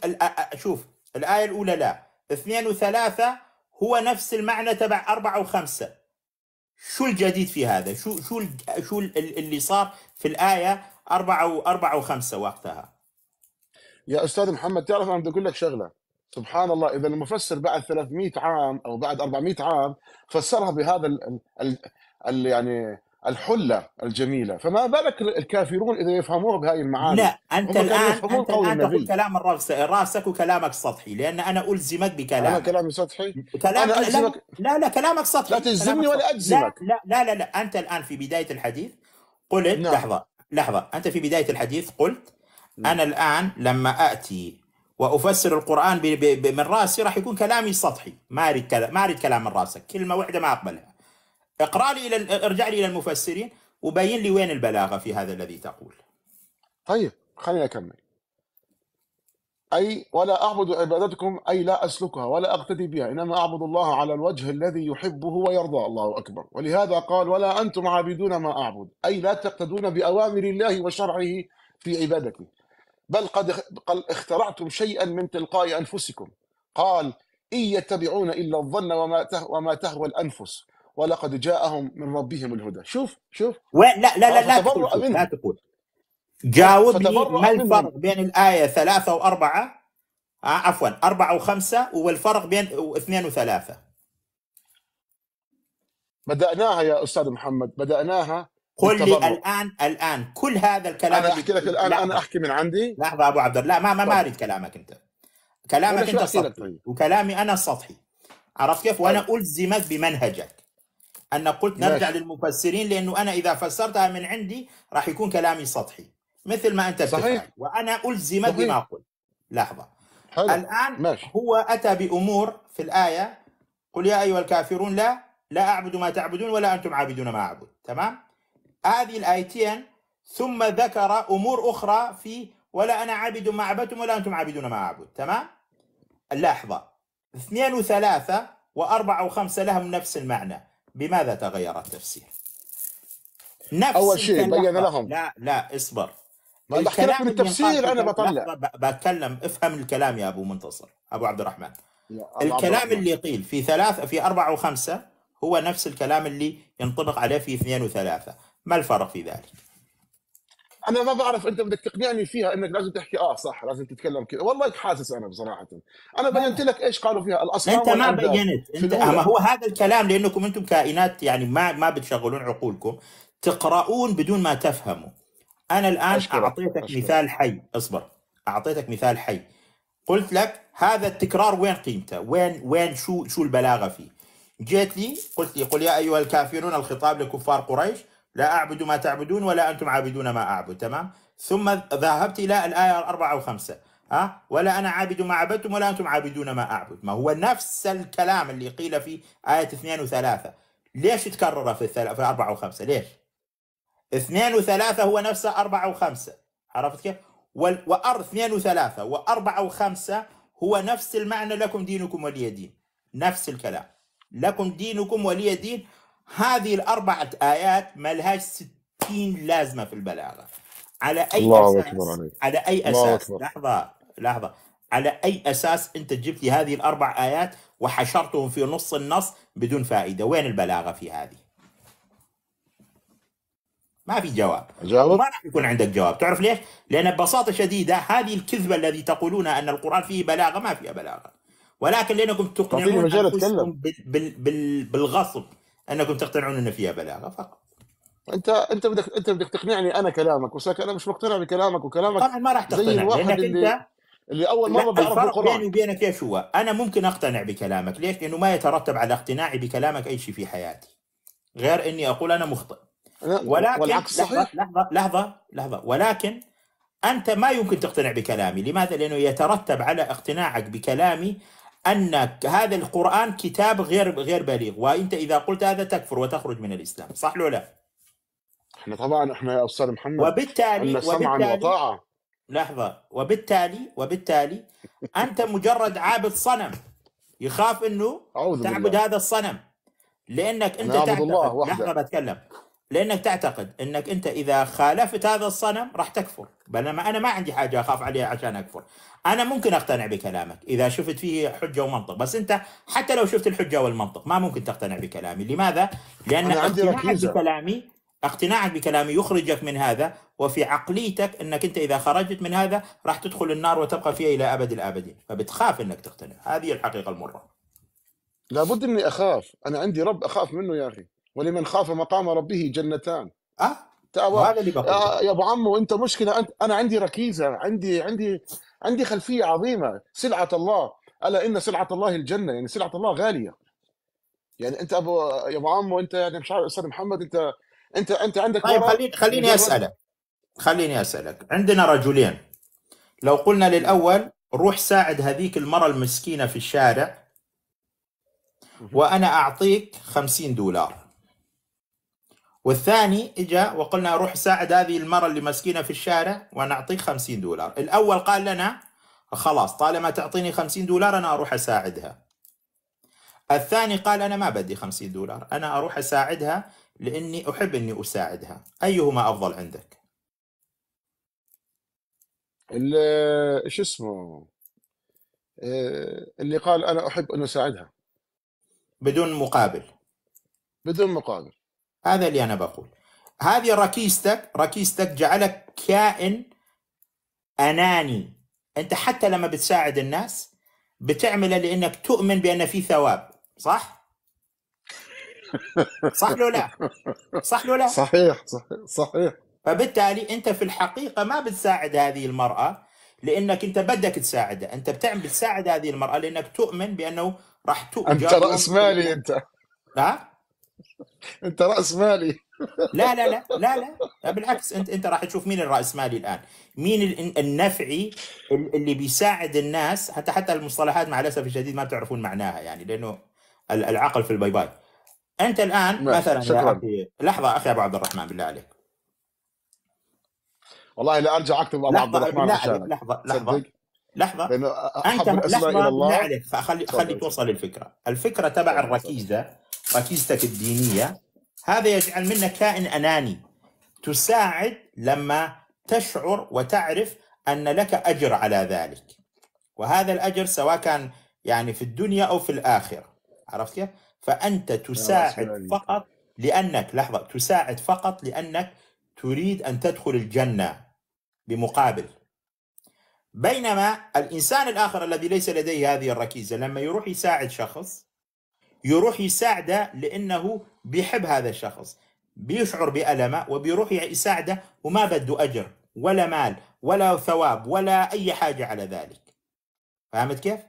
شوف الآية الأولى لا اثنين وثلاثة هو نفس المعنى تبع أربعة وخمسة شو الجديد في هذا شو شو شو اللي صار في الآية أربعة وأربعة وخمسة وقتها يا أستاذ محمد تعرف أنا بدي أقول لك شغلة سبحان الله اذا المفسر بعد 300 عام او بعد 400 عام فسرها بهذا ال ال ال يعني الحله الجميله فما بالك الكافرون اذا يفهموها بهذه المعاني لا انت الان انت الان تقول كلام راسك وكلامك سطحي لان انا الزمك بكلامك انا كلامي سطحي كلام أنا أجزمك لا لا كلامك سطحي لا تلزمني ولا اجزمك لا, لا لا لا انت الان في بدايه الحديث قلت نعم. لحظه لحظه انت في بدايه الحديث قلت نعم. انا الان لما اتي وافسر القران من راسي راح يكون كلامي سطحي ما اريد كلام ما اريد كلام من راسك كلمه واحده ما اقبلها اقرا لي الى ارجع لي الى المفسرين وبين لي وين البلاغه في هذا الذي تقول طيب خليني اكمل اي ولا اعبد عبادتكم اي لا اسلكها ولا اقتدي بها انما اعبد الله على الوجه الذي يحبه ويرضى الله اكبر ولهذا قال ولا انتم عابدون ما اعبد اي لا تقتدون باوامر الله وشرعه في عبادته بل قد قال اخترعتم شيئا من تلقاء انفسكم قال ان يتبعون الا الظن وما وما تهوى الانفس ولقد جاءهم من ربهم الهدى شوف شوف لا لا لا آه، لا تقول لا تقول جاوبني ما الفرق بين الايه ثلاثه واربعه آه، عفوا أربعة وخمسة والفرق بين اثنين وثلاثة بدأناها يا أستاذ محمد بدأناها قل لي الان الان كل هذا الكلام انا احكي لك الان انا احكي من عندي لحظه ابو عبد الله ما ما طيب. اريد كلامك انت كلامك انت سطحي طيب؟ وكلامي انا سطحي عرفت كيف وانا طيب. الزمك بمنهجك انا قلت نرجع ماشي. للمفسرين لانه انا اذا فسرتها من عندي راح يكون كلامي سطحي مثل ما انت صحيح بتفعل. وانا الزمك صحيح. بما قلت لحظه حلو. الان ماشي. هو اتى بامور في الايه قل يا ايها الكافرون لا لا اعبد ما تعبدون ولا انتم عابدون ما اعبد تمام هذه الآيتين ثم ذكر أمور أخرى في ولا أنا عابد ما عبدتم ولا أنتم عابدون ما أعبد تمام اللحظة اثنين وثلاثة وأربعة وخمسة لهم نفس المعنى بماذا تغير التفسير نفس أول شيء بين لهم لا لا اصبر ما بحكي من التفسير أنا بطلع بتكلم افهم الكلام يا أبو منتصر أبو عبد الرحمن الكلام عبد اللي قيل في ثلاثة في أربعة وخمسة هو نفس الكلام اللي ينطبق عليه في اثنين وثلاثة ما الفرق في ذلك؟ انا ما بعرف انت بدك تقنعني فيها انك لازم تحكي اه صح لازم تتكلم كذا والله حاسس انا بصراحه انا بينت لك ايش قالوا فيها الاصنام انت ما بينت انت ما هو هذا الكلام لانكم انتم كائنات يعني ما ما بتشغلون عقولكم تقرؤون بدون ما تفهموا انا الان أشكرك. اعطيتك أشكرك. مثال حي اصبر اعطيتك مثال حي قلت لك هذا التكرار وين قيمته وين وين شو شو البلاغه فيه جيت لي قلت لي قل يا ايها الكافرون الخطاب لكفار قريش لا أعبد ما تعبدون ولا أنتم عابدون ما أعبد تمام ثم ذهبت إلى الآية الأربعة وخمسة ها ولا أنا عابد ما عبدتم ولا أنتم عابدون ما أعبد ما هو نفس الكلام اللي قيل في آية اثنين وثلاثة ليش تكرر في, الثل... في أربعة وخمسة ليش اثنين وثلاثة هو نفسه أربعة وخمسة عرفت كيف وال... وأر اثنين وثلاثة وأربعة وخمسة هو نفس المعنى لكم دينكم ولي دين نفس الكلام لكم دينكم ولي دين هذه الأربعة آيات ما لهاش 60 لازمة في البلاغة على أي الله أساس أكبر عليك. على أي الله أساس أكبر. لحظة لحظة على أي أساس أنت جبت لي هذه الأربع آيات وحشرتهم في نص النص بدون فائدة وين البلاغة في هذه ما في جواب جاوب. ما راح يكون عندك جواب تعرف ليش لأن ببساطة شديدة هذه الكذبة الذي تقولونها أن القرآن فيه بلاغة ما فيها بلاغة ولكن لأنكم تقنعون طيب، أنفسكم بال... بال... بال... بالغصب انكم تقتنعون ان فيها بلاغه فقط انت انت بدك انت بدك تقنعني انا كلامك ولكن انا مش مقتنع بكلامك وكلامك طبعا ما راح تقتنع زي الواحد اللي انت اللي اول مره بعرف القران بيني وبينك ايش هو؟ انا ممكن اقتنع بكلامك، ليش؟ لانه ما يترتب على اقتناعي بكلامك اي شيء في حياتي. غير اني اقول انا مخطئ. ولكن والعكس صحيح لحظه لحظه لحظه ولكن انت ما يمكن تقتنع بكلامي، لماذا؟ لانه يترتب على اقتناعك بكلامي ان هذا القران كتاب غير غير بليغ وانت اذا قلت هذا تكفر وتخرج من الاسلام صح ولا لا؟ احنا طبعا احنا يا استاذ محمد وبالتالي سمعا وطاعه لحظه وبالتالي وبالتالي انت مجرد عابد صنم يخاف انه تعبد بالله. هذا الصنم لانك انت تعبد الله وحده. لحظه بتكلم لانك تعتقد انك انت اذا خالفت هذا الصنم راح تكفر بينما انا ما عندي حاجه اخاف عليها عشان اكفر انا ممكن اقتنع بكلامك اذا شفت فيه حجه ومنطق بس انت حتى لو شفت الحجه والمنطق ما ممكن تقتنع بكلامي لماذا لان اقتناعك بكلامي اقتناعك بكلامي يخرجك من هذا وفي عقليتك انك انت اذا خرجت من هذا راح تدخل النار وتبقى فيها الى ابد الابدين فبتخاف انك تقتنع هذه الحقيقه المره لابد اني اخاف انا عندي رب اخاف منه يا اخي ولمن خاف مقام ربه جنتان اه هذا اللي بقوله آه، يا ابو عمو انت مشكله انت انا عندي ركيزه عندي عندي عندي خلفيه عظيمه سلعه الله الا ان سلعه الله الجنه يعني سلعه الله غاليه يعني انت ابو يا ابو عمو انت يعني مش عارف استاذ محمد انت انت انت عندك طيب خليني خليني يعني اسالك خليني اسالك عندنا رجلين لو قلنا للاول روح ساعد هذيك المرأة المسكينة في الشارع وأنا أعطيك خمسين دولار والثاني اجى وقلنا روح ساعد هذه المرة اللي مسكينة في الشارع ونعطيك 50 دولار الأول قال لنا خلاص طالما تعطيني 50 دولار أنا أروح أساعدها الثاني قال أنا ما بدي 50 دولار أنا أروح أساعدها لأني أحب أني أساعدها أيهما أفضل عندك آه، شو اسمه آه، اللي قال أنا أحب أن أساعدها بدون مقابل بدون مقابل هذا اللي أنا بقول هذه ركيزتك ركيزتك جعلك كائن أناني أنت حتى لما بتساعد الناس بتعمله لأنك تؤمن بأن في ثواب صح؟ صح لو لا؟ صح لو لا؟ صحيح صحيح صحيح فبالتالي أنت في الحقيقة ما بتساعد هذه المرأة لأنك أنت بدك تساعدها أنت بتعمل بتساعد هذه المرأة لأنك تؤمن بأنه راح تؤجر أنت رأس مالي أنت ها؟ انت راس مالي لا لا لا لا لا بالعكس انت انت راح تشوف مين الراس مالي الان مين النفعي اللي بيساعد الناس حتى حتى المصطلحات مع الاسف الشديد ما بتعرفون معناها يعني لانه العقل في الباي باي انت الان نعم، مثلا يا اخي لحظه اخي ابو عبد الرحمن بالله عليك والله لا ارجع اكتب ابو عبد الرحمن لحظه لحظه لحظه لحظه انت لحظه بالله عليك فخلي خلي توصل الفكره الفكره تبع الركيزه ركيزتك الدينية هذا يجعل منك كائن أناني تساعد لما تشعر وتعرف أن لك أجر على ذلك وهذا الأجر سواء كان يعني في الدنيا أو في الآخرة عرفت كيف؟ فأنت تساعد فقط لأنك لحظة تساعد فقط لأنك تريد أن تدخل الجنة بمقابل بينما الإنسان الآخر الذي ليس لديه هذه الركيزة لما يروح يساعد شخص يروح يساعده لانه بيحب هذا الشخص بيشعر بألمه وبيروح يساعده وما بده اجر ولا مال ولا ثواب ولا اي حاجه على ذلك فهمت كيف؟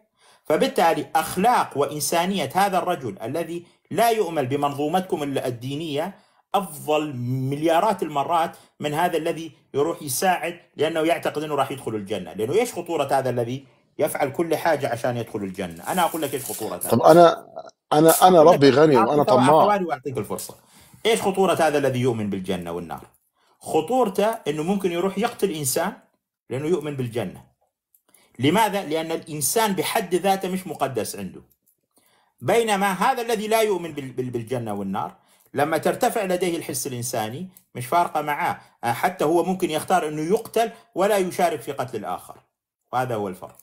فبالتالي اخلاق وانسانيه هذا الرجل الذي لا يؤمل بمنظومتكم الدينيه افضل مليارات المرات من هذا الذي يروح يساعد لانه يعتقد انه راح يدخل الجنه، لانه ايش خطوره هذا الذي يفعل كل حاجه عشان يدخل الجنه؟ انا اقول لك ايش خطوره طب انا انا انا ربي غني وانا طماع واعطيك الفرصه ايش خطوره هذا الذي يؤمن بالجنه والنار خطورته انه ممكن يروح يقتل انسان لانه يؤمن بالجنه لماذا لان الانسان بحد ذاته مش مقدس عنده بينما هذا الذي لا يؤمن بالجنه والنار لما ترتفع لديه الحس الانساني مش فارقه معاه آه، حتى هو ممكن يختار انه يقتل ولا يشارك في قتل الاخر وهذا هو الفرق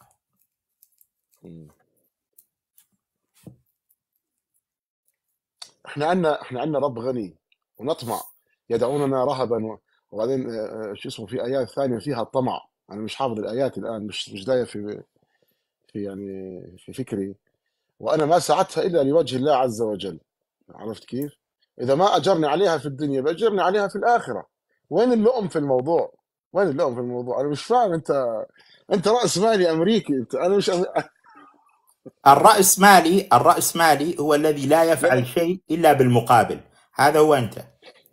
احنا عندنا احنا عندنا رب غني ونطمع يدعوننا رهبا وبعدين آه، آه، شو اسمه في ايات ثانيه فيها الطمع انا مش حافظ الايات الان مش مش جايه في في يعني في فكري وانا ما سعتها الا لوجه الله عز وجل عرفت كيف؟ اذا ما اجرني عليها في الدنيا باجرني عليها في الاخره وين اللؤم في الموضوع؟ وين اللؤم في الموضوع؟ انا مش فاهم انت انت راس مالي امريكي انت انا مش الرأس مالي الرأس مالي هو الذي لا يفعل شيء إلا بالمقابل هذا هو أنت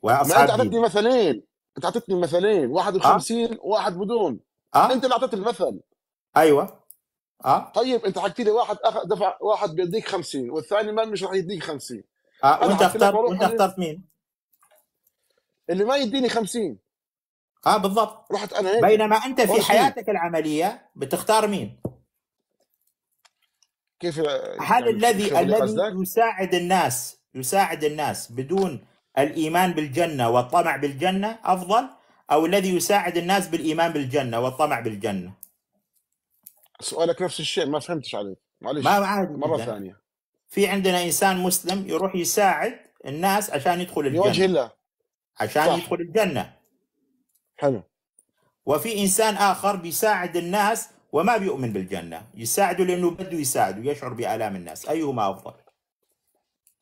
ما أنت أعطيتني مثلين أنت أعطيتني مثلين واحد بخمسين آه؟ واحد بدون آه؟ أنت اللي أعطيت المثل أيوه اه طيب أنت حكيت لي واحد أخ... دفع واحد بيديك 50 والثاني ما مش راح يديك 50 اه وأنت اخترت وأنت اخترت مين؟ اللي ما يديني 50 اه بالضبط رحت انا هيك بينما انت في حياتك العمليه بتختار مين؟ كيف هل يعني الذي الذي يساعد الناس يساعد الناس بدون الايمان بالجنه والطمع بالجنه افضل او الذي يساعد الناس بالايمان بالجنه والطمع بالجنه؟ سؤالك نفس الشيء ما فهمتش عليك معلش ما عادي مره جدا. ثانيه في عندنا انسان مسلم يروح يساعد الناس عشان يدخل الجنه لوجه الله عشان صح. يدخل الجنه حلو وفي انسان اخر بيساعد الناس وما بيؤمن بالجنة يساعده لأنه بده يساعده يشعر بآلام الناس أيهما أفضل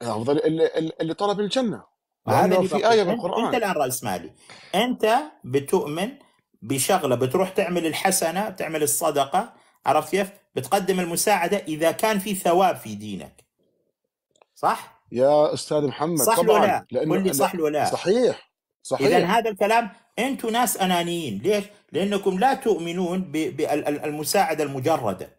أفضل اللي, اللي طلب الجنة هذا في آية بالقرآن أنت الآن رأس مالي أنت بتؤمن بشغلة بتروح تعمل الحسنة بتعمل الصدقة عرفت كيف بتقدم المساعدة إذا كان في ثواب في دينك صح؟ يا أستاذ محمد صح طبعا ولا؟ لأنه قل لي صح ولا صحيح صحيح إذا هذا الكلام أنتم ناس أنانيين ليش؟ لأنكم لا تؤمنون بالمساعدة المجردة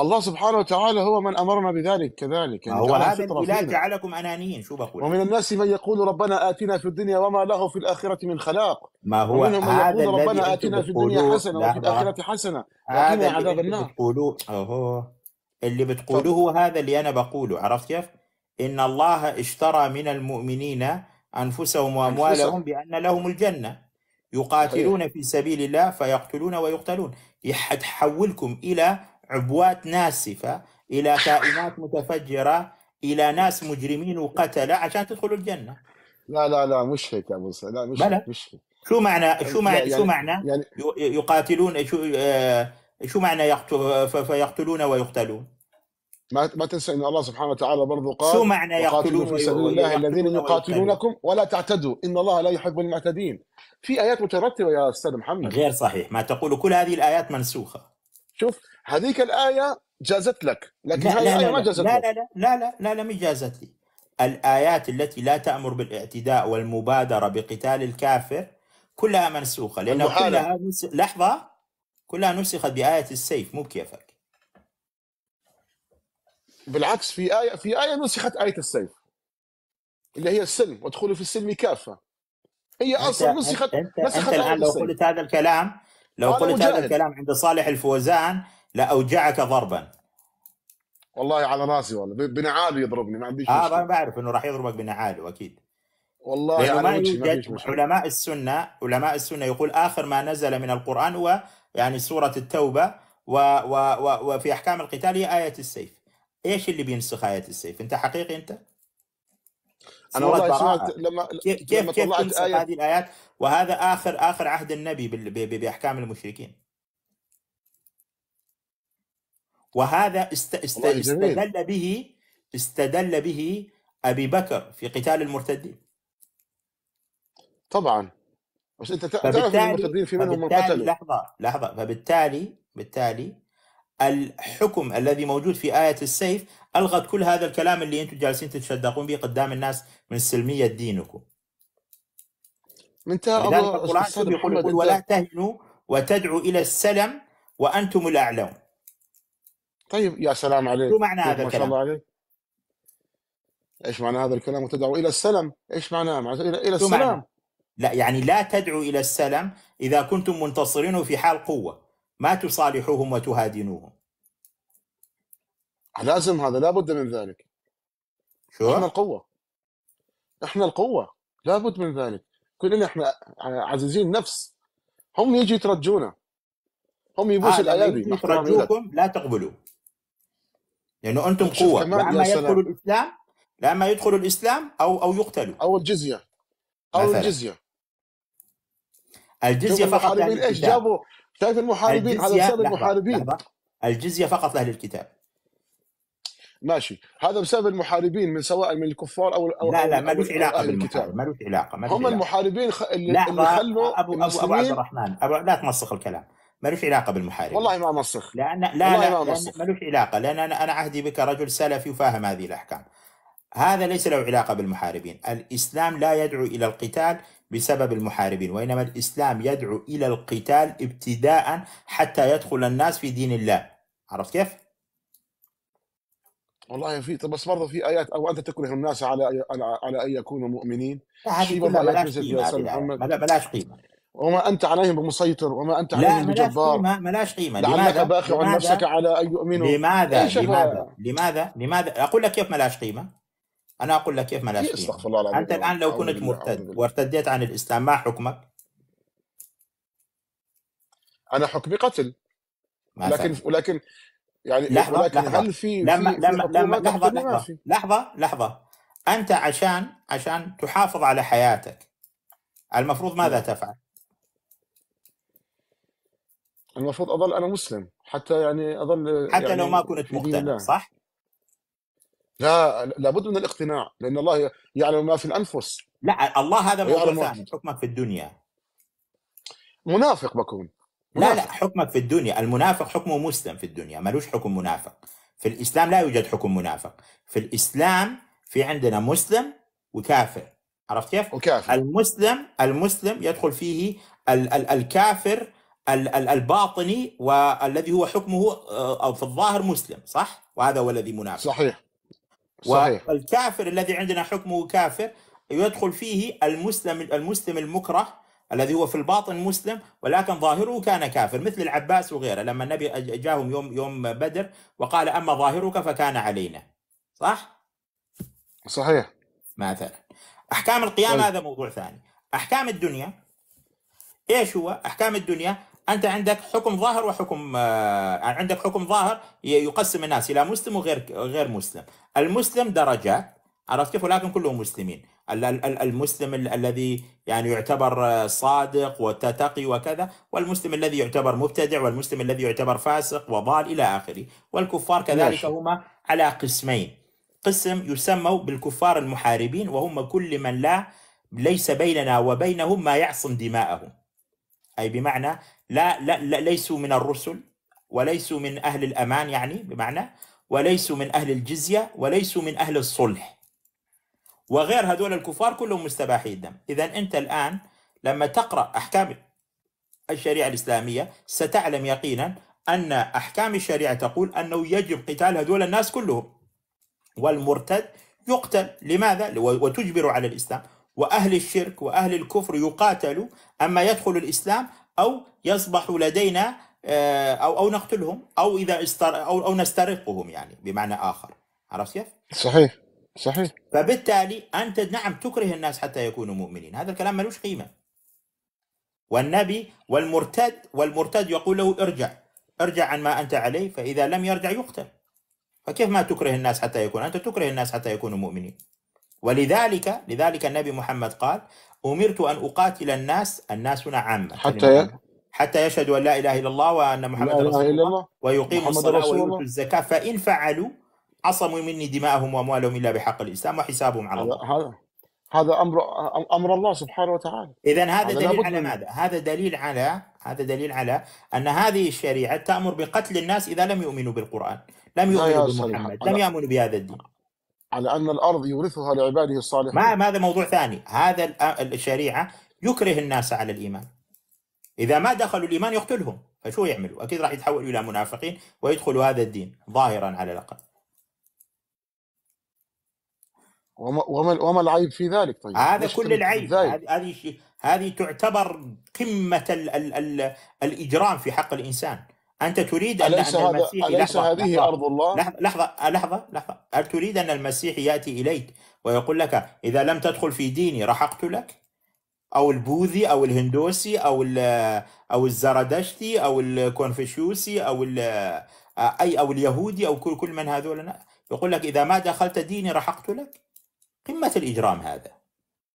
الله سبحانه وتعالى هو من امرنا بذلك كذلك يعني هو هذا البلاد جعلكم انانيين شو بقول ومن الناس من يقول ربنا اتنا في الدنيا وما له في الاخره من خلاق ما هو ومنهم من يقول ربنا اتنا في الدنيا حسنه وفي الاخره حسنه وقنا عذاب النار بتقولوه اللي بتقولوه هو هذا اللي انا بقوله عرفت كيف؟ ان الله اشترى من المؤمنين انفسهم واموالهم بان لهم الجنه يقاتلون في سبيل الله فيقتلون ويقتلون يحولكم إلى عبوات ناسفة إلى كائنات متفجرة إلى ناس مجرمين وقتلة عشان تدخلوا الجنة لا لا لا مش هيك يا موسى لا مش بلا. مش هيك شو معنى يعني شو معنى يعني شو معنى يعني يقاتلون شو آه شو معنى فيقتلون ويقتلون ما ما تنسى ان الله سبحانه وتعالى برضه قال شو معنى يقاتلون في سبيل الله الذين يقاتلونكم ولا تعتدوا ان الله لا يحب المعتدين في ايات مترتبه يا استاذ محمد غير صحيح ما تقول كل هذه الايات منسوخه شوف هذيك الايه جازت لك لكن هذه الايه ما جازت لا لا لا لا لا لا لا ما جازت لي الايات التي لا تامر بالاعتداء والمبادره بقتال الكافر كلها منسوخه لانه كلها لحظه كلها نسخت بايه السيف مو بكيفك بالعكس في آية في آية نسخت آية السيف اللي هي السلم وادخلوا في السلم كافة هي أصلا نسخت نسخت أنت آية الآن لو قلت هذا الكلام لو قلت هذا الكلام عند صالح الفوزان لأوجعك ضربا والله على راسي والله بنعالي يضربني ما عنديش اه انا بعرف انه راح يضربك بنعاله اكيد والله لأنه ما يوجد علماء السنه علماء السنه يقول اخر ما نزل من القران هو يعني سوره التوبه و و و وفي احكام القتال هي ايه السيف ايش اللي بينسخ ايه السيف انت حقيقي انت انا والله سمعت لما كيف كيف, كيف تنسخ آية. هذه الايات وهذا اخر اخر عهد النبي باحكام المشركين وهذا است... است... استدل به استدل به ابي بكر في قتال المرتدين طبعا بس انت تعرف المرتدين في منهم من قتل لحظه لحظه فبالتالي بالتالي الحكم الذي موجود في آية السيف ألغت كل هذا الكلام اللي أنتم جالسين تتشدقون به قدام الناس من سلمية دينكم انت لذلك القرآن يقول ولا تهنوا وتدعوا إلى السلم وأنتم الأعلون طيب يا سلام عليك شو معنى طيب، هذا الكلام؟ ما شاء الله عليك ايش معنى هذا الكلام وتدعو الى السلم؟ ايش معناه؟ معنى الى السلام معنى؟ لا يعني لا تدعو الى السلم اذا كنتم منتصرين وفي حال قوه ما تصالحوهم وتهادنوهم لازم هذا لابد من ذلك شو؟ احنا القوة احنا القوة لابد من ذلك كلنا احنا عزيزين نفس هم يجي يترجونا هم يبوس آه الايادي يترجوكم لا تقبلوا لانه انتم قوة لما يدخل الاسلام لما يدخل الاسلام او او يقتلوا او الجزية او مثلاً. الجزية الجزية فقط يعني ايش جابوا شايف المحاربين هذا بسبب المحاربين الجزيه فقط لاهل الكتاب ماشي هذا بسبب المحاربين من سواء من الكفار او او لا لا له علاقه بالكتاب له علاقه هم المحاربين خ... اللي, لا اللي خلوا ابو ابو, أبو عبد الرحمن أبو لا تنسخ الكلام له علاقه بالمحاربين والله ما نسخ لا لا لا, ما له علاقه لان انا انا عهدي بك رجل سلفي وفاهم هذه الاحكام هذا ليس له علاقه بالمحاربين الاسلام لا يدعو الى القتال بسبب المحاربين وإنما الإسلام يدعو إلى القتال ابتداء حتى يدخل الناس في دين الله عرفت كيف؟ والله في طب بس برضه في ايات او انت تكره الناس على على ان يكونوا مؤمنين شيء والله بلاش قيمه بلاش قيمه وما انت عليهم بمسيطر وما انت عليهم بجبار لا ملاش قيمه لعلك باخع نفسك على ان يؤمنوا لماذا لماذا لماذا لماذا اقول لك كيف ملاش قيمه انا اقول لك كيف ما لا استغفر الله العظيم انت الان لو كنت مرتد وارتديت عن الاسلام ما حكمك؟ انا حكمي قتل لكن ولكن يعني لحظة ولكن لحظة هل في لما في لما لما لحظة لحظة, لحظة لحظة لحظة انت عشان عشان تحافظ على حياتك المفروض نعم. ماذا تفعل؟ المفروض اظل انا مسلم حتى يعني اظل حتى يعني لو ما كنت مقتنع صح؟ لا لابد من الاقتناع لان الله يعلم ما في الانفس لا الله هذا موضوع حكمك في الدنيا منافق بكون منافق. لا لا حكمك في الدنيا المنافق حكمه مسلم في الدنيا ملوش حكم منافق في الاسلام لا يوجد حكم منافق في الاسلام في عندنا مسلم وكافر عرفت كيف؟ وكافر المسلم المسلم يدخل فيه ال- ال- الكافر ال- الباطني والذي هو حكمه آه، في الظاهر مسلم صح؟ وهذا هو الذي منافق صحيح صحيح. والكافر الذي عندنا حكمه كافر يدخل فيه المسلم المسلم المكره الذي هو في الباطن مسلم ولكن ظاهره كان كافر مثل العباس وغيره لما النبي جاهم يوم يوم بدر وقال اما ظاهرك فكان علينا صح؟ صحيح مثلا احكام القيامه طيب. هذا موضوع ثاني احكام الدنيا ايش هو؟ احكام الدنيا انت عندك حكم ظاهر وحكم آه عندك حكم ظاهر يقسم الناس الى مسلم وغير غير مسلم المسلم درجات عرفت كيف ولكن كلهم مسلمين المسلم الذي يعني يعتبر صادق وتتقي وكذا والمسلم الذي يعتبر مبتدع والمسلم الذي يعتبر فاسق وضال الى اخره والكفار كذلك هما على قسمين قسم يسموا بالكفار المحاربين وهم كل من لا ليس بيننا وبينهم ما يعصم دماءهم أي بمعنى لا, لا, لا ليسوا من الرسل وليسوا من أهل الأمان يعني بمعنى وليسوا من أهل الجزية وليسوا من أهل الصلح وغير هذول الكفار كلهم مستباحي الدم إذا أنت الآن لما تقرأ أحكام الشريعة الإسلامية ستعلم يقينا أن أحكام الشريعة تقول أنه يجب قتال هذول الناس كلهم والمرتد يقتل لماذا؟ وتجبر على الإسلام وأهل الشرك وأهل الكفر يقاتلوا أما يدخل الإسلام أو يصبح لدينا آه، أو أو نقتلهم أو إذا أو أو نسترقهم يعني بمعنى آخر عرفت كيف؟ صحيح صحيح فبالتالي أنت نعم تكره الناس حتى يكونوا مؤمنين هذا الكلام ملوش قيمة والنبي والمرتد والمرتد يقول له ارجع ارجع عن ما أنت عليه فإذا لم يرجع يقتل فكيف ما تكره الناس حتى يكون أنت تكره الناس حتى يكونوا مؤمنين ولذلك لذلك النبي محمد قال أمرت أن أقاتل الناس الناس نعم عامة حتى ي... حتى يشهدوا أن لا إله إلا الله وأن محمد رسول الله, الله ويقيموا الصلاة ويؤتوا الزكاة فإن فعلوا عصموا مني دماءهم وأموالهم إلا بحق الإسلام وحسابهم على الله هذا هذا أمر أمر الله سبحانه وتعالى إذا هذا, هذا دليل على ماذا؟ هذا دليل على هذا دليل على أن هذه الشريعة تأمر بقتل الناس إذا لم يؤمنوا بالقرآن لم يؤمنوا بمحمد لم يؤمنوا بهذا الدين على أن الأرض يورثها لعباده الصالحين ما هذا موضوع ثاني هذا الشريعة يكره الناس على الإيمان إذا ما دخلوا الإيمان يقتلهم فشو يعملوا أكيد راح يتحولوا إلى منافقين ويدخلوا هذا الدين ظاهرا على الأقل وما, وما, العيب في ذلك طيب هذا كل العيب هذه هذه تعتبر قمة الـ الـ الـ الإجرام في حق الإنسان انت تريد ان أليس أن المسيح هذا أليس لحظة هذه لحظة ارض الله لحظة لحظه لحظه لحظه هل تريد ان المسيح ياتي اليك ويقول لك اذا لم تدخل في ديني راح اقتلك او البوذي او الهندوسي او ال او الزردشتي او الكونفوشيوسي او ال اي او اليهودي او كل كل من هذول يقول لك اذا ما دخلت ديني راح اقتلك قمه الاجرام هذا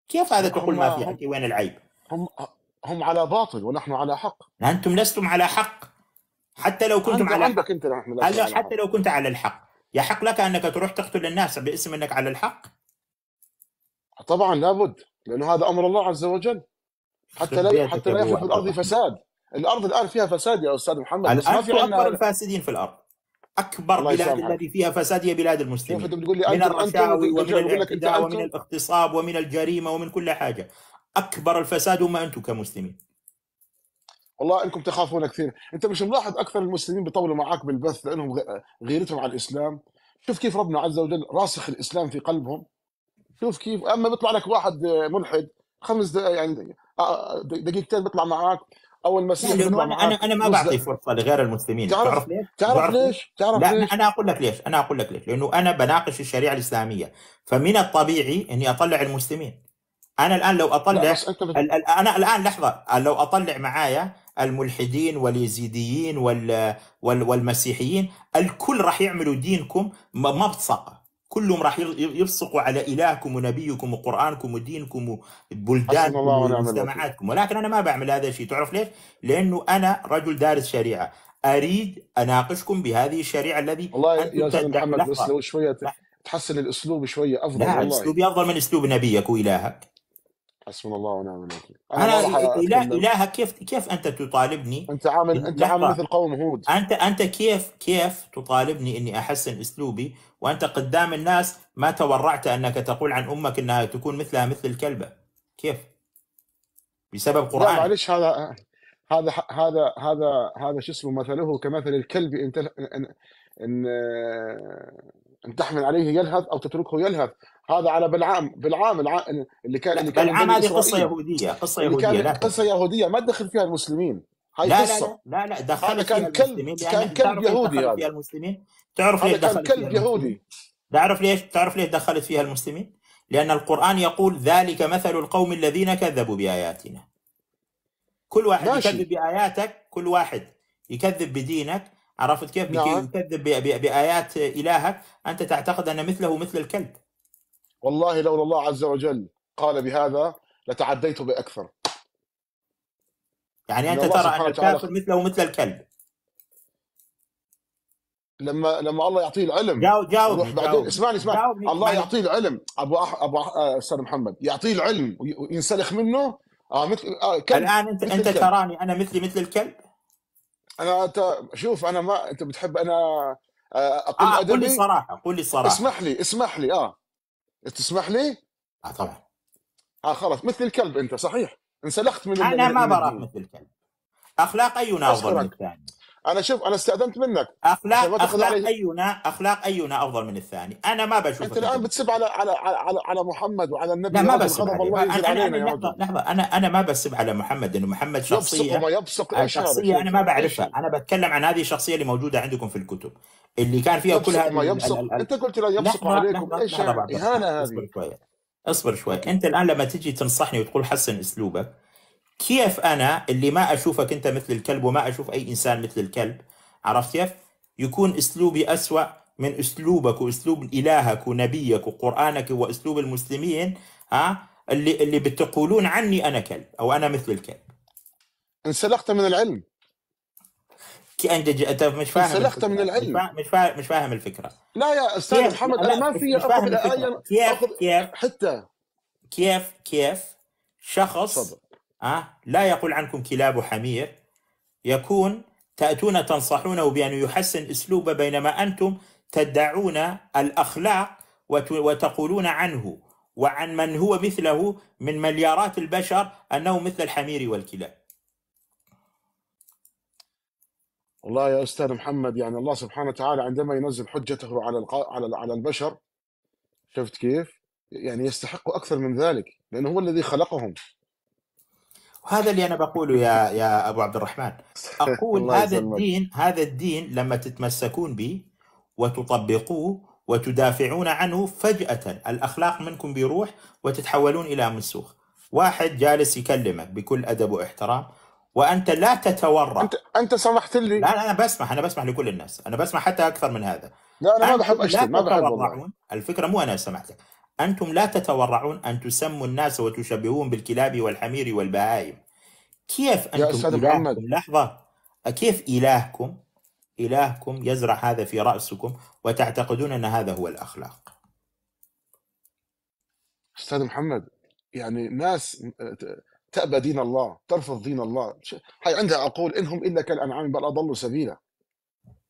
كيف هذا تقول ما في حكي وين العيب هم هم على باطل ونحن على حق انتم لستم على حق حتى لو كنتم على عندك انت حتى, حتى لو كنت على الحق يحق لك انك تروح تقتل الناس باسم انك على الحق طبعا لابد لانه هذا امر الله عز وجل حتى لا حتى لا يحدث في الارض فساد الارض الان فيها فساد يا استاذ محمد الان ما في اكبر الفاسدين في الارض اكبر بلاد التي فيها فساد هي بلاد المسلمين انت بتقول لي من الرشاوي ومن الاعتداء ومن الاغتصاب ومن الجريمه ومن كل حاجه اكبر الفساد هم انتم كمسلمين والله انكم تخافون كثير انت مش ملاحظ اكثر المسلمين بيطولوا معك بالبث لانهم غيرتهم على الاسلام شوف كيف ربنا عز وجل راسخ الاسلام في قلبهم شوف كيف اما بيطلع لك واحد ملحد خمس دقائق يعني آه، دقيقتين بيطلع معك او المسيح بيطلع معك انا انا ما بعطي فرصه لغير المسلمين تعرف ليش؟ تعرف ليش؟ تعرف لا ليش؟ انا اقول لك ليش؟ انا اقول لك ليش؟ لانه انا بناقش الشريعه الاسلاميه فمن الطبيعي اني اطلع المسلمين انا الان لو اطلع انا الان لحظه لو اطلع معايا الملحدين واليزيديين والمسيحيين الكل راح يعملوا دينكم مبصقة كلهم راح يبصقوا على إلهكم ونبيكم وقرآنكم ودينكم وبلدانكم ومجتمعاتكم ولكن أنا ما بعمل هذا الشيء تعرف ليش؟ لأنه أنا رجل دارس شريعة أريد أناقشكم بهذه الشريعة الذي والله يا أستاذ محمد بس لو شوية تحسن الأسلوب شوية أفضل لا نعم، والله. أسلوبي أفضل من أسلوب نبيك وإلهك حسبنا الله ونعم الوكيل انا, أنا لا الهك كيف كيف انت تطالبني انت عامل انت عامل مثل قوم هود انت انت كيف كيف تطالبني اني احسن اسلوبي وانت قدام الناس ما تورعت انك تقول عن امك انها تكون مثلها مثل الكلبه كيف بسبب قران لا معلش هذا هذا هذا هذا هذا شو اسمه مثله كمثل الكلب ان ان ان تحمل عليه يلهث او تتركه يلهث هذا على بالعام بالعام اللي كان اللي كان بالعام هذه قصه يهوديه قصه يهوديه كان لا. قصه يهوديه ما دخل فيها المسلمين هاي لا قصه لا لا, لا دخل كان كلب كان يعني كلب يهودي هذا فيها المسلمين تعرف ليش دخل كلب يهودي تعرف ليش تعرف ليش دخلت فيها المسلمين؟ لأن القرآن يقول ذلك مثل القوم الذين كذبوا بآياتنا كل واحد ماشي. يكذب بآياتك كل واحد يكذب بدينك عرفت كيف نعم. يكذب بآيات إلهك أنت تعتقد أن مثله مثل الكلب والله لولا الله عز وجل قال بهذا لتعديت بأكثر يعني أنت ترى أن الكافر مثله مثل الكلب لما لما الله يعطيه العلم جاوب جاوب بعدين اسمعني اسمعني الله يعطيه العلم ابو أح... ابو آه، استاذ محمد يعطيه العلم وينسلخ منه آه مثل آه كلب. الان انت مثل انت الكلب. تراني انا مثلي مثل الكلب انا أت... شوف انا ما انت بتحب انا آه، اقول آه ادبي قول لي صراحه قول لي صراحه اسمح لي اسمح لي اه تسمح لي؟ اه طبعا اه خلاص مثل الكلب انت صحيح انسلخت من انا من ما براك مثل الكلب اخلاق اي ناظر الثاني انا شوف انا استاذنت منك اخلاق اخلاق علي... اينا اخلاق اينا افضل من الثاني انا ما بشوف انت الان بتسب على على على على محمد وعلى النبي لا ما بسب الله أنا, أنا, أنا لحظه انا انا ما بسب على محمد انه محمد شخصيه يبصق وما يبصق آه، شخصيه انا ما بعرفها انا بتكلم عن هذه الشخصيه اللي موجوده عندكم في الكتب اللي كان فيها كل هذه ما يبصق انت قلت لا يبصق عليكم ايش اهانه هذه اصبر شوي انت الان لما تجي تنصحني وتقول حسن اسلوبك كيف انا اللي ما اشوفك انت مثل الكلب وما اشوف اي انسان مثل الكلب عرفت كيف؟ يكون اسلوبي اسوأ من اسلوبك واسلوب الهك ونبيك وقرانك واسلوب المسلمين ها آه، اللي اللي بتقولون عني انا كلب او انا مثل الكلب انسلخت من العلم انت انت مش فاهم انسلخت من العلم مش فاهم مش فاهم, مش فاهم الفكره لا يا استاذ محمد انا ما في اخذ كيف كيف حتى كيف كيف شخص صدر. أه؟ لا يقول عنكم كلاب حمير يكون تأتون تنصحونه بأن يحسن أسلوبه بينما أنتم تدعون الأخلاق وتقولون عنه وعن من هو مثله من مليارات البشر أنه مثل الحمير والكلاب والله يا استاذ محمد يعني الله سبحانه وتعالى عندما ينزل حجته على على على البشر شفت كيف؟ يعني يستحق اكثر من ذلك لانه هو الذي خلقهم وهذا اللي انا بقوله يا يا ابو عبد الرحمن اقول هذا الدين هذا الدين لما تتمسكون به وتطبقوه وتدافعون عنه فجاه الاخلاق منكم بيروح وتتحولون الى منسوخ واحد جالس يكلمك بكل ادب واحترام وانت لا تتورع انت انت سمحت لي لا انا بسمح انا بسمح لكل الناس انا بسمح حتى اكثر من هذا لا انا ما بحب اشتم ما بحب الفكره مو انا سمحتك أنتم لا تتورعون أن تسموا الناس وتشبهون بالكلاب والحمير والبهائم كيف أنتم يا أستاذ إلهكم محمد. لحظة كيف إلهكم إلهكم يزرع هذا في رأسكم وتعتقدون أن هذا هو الأخلاق أستاذ محمد يعني ناس تأبى دين الله ترفض دين الله هاي عندها أقول إنهم إلا كالأنعام بل أضلوا سبيلا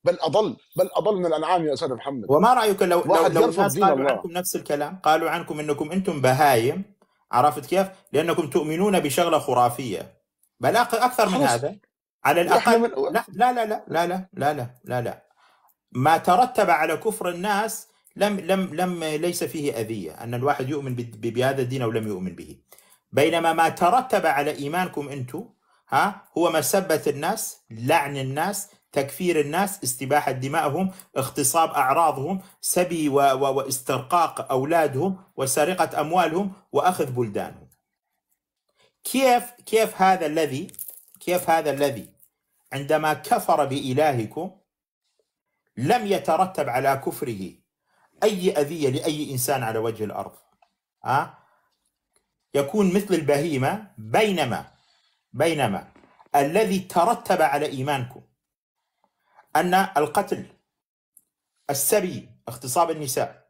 بل اضل بل اضل من الانعام يا استاذ محمد وما رايك لو لو, لو الناس قالوا الله. عنكم نفس الكلام قالوا عنكم انكم انتم بهايم عرفت كيف؟ لانكم تؤمنون بشغله خرافيه بل اكثر من هذا على الاقل لا لا لا لا لا لا لا لا, لا, لا. ما ترتب على كفر الناس لم لم لم ليس فيه اذيه ان الواحد يؤمن بهذا الدين او لم يؤمن به بينما ما ترتب على ايمانكم انتم ها هو مسبه الناس لعن الناس تكفير الناس استباحة دمائهم اغتصاب أعراضهم سبي و... و... واسترقاق أولادهم وسرقة أموالهم وأخذ بلدانهم كيف كيف هذا الذي كيف هذا الذي عندما كفر بإلهكم لم يترتب على كفره أي أذية لأي إنسان على وجه الأرض أه؟ يكون مثل البهيمة بينما بينما الذي ترتب على إيمانكم ان القتل السبي اغتصاب النساء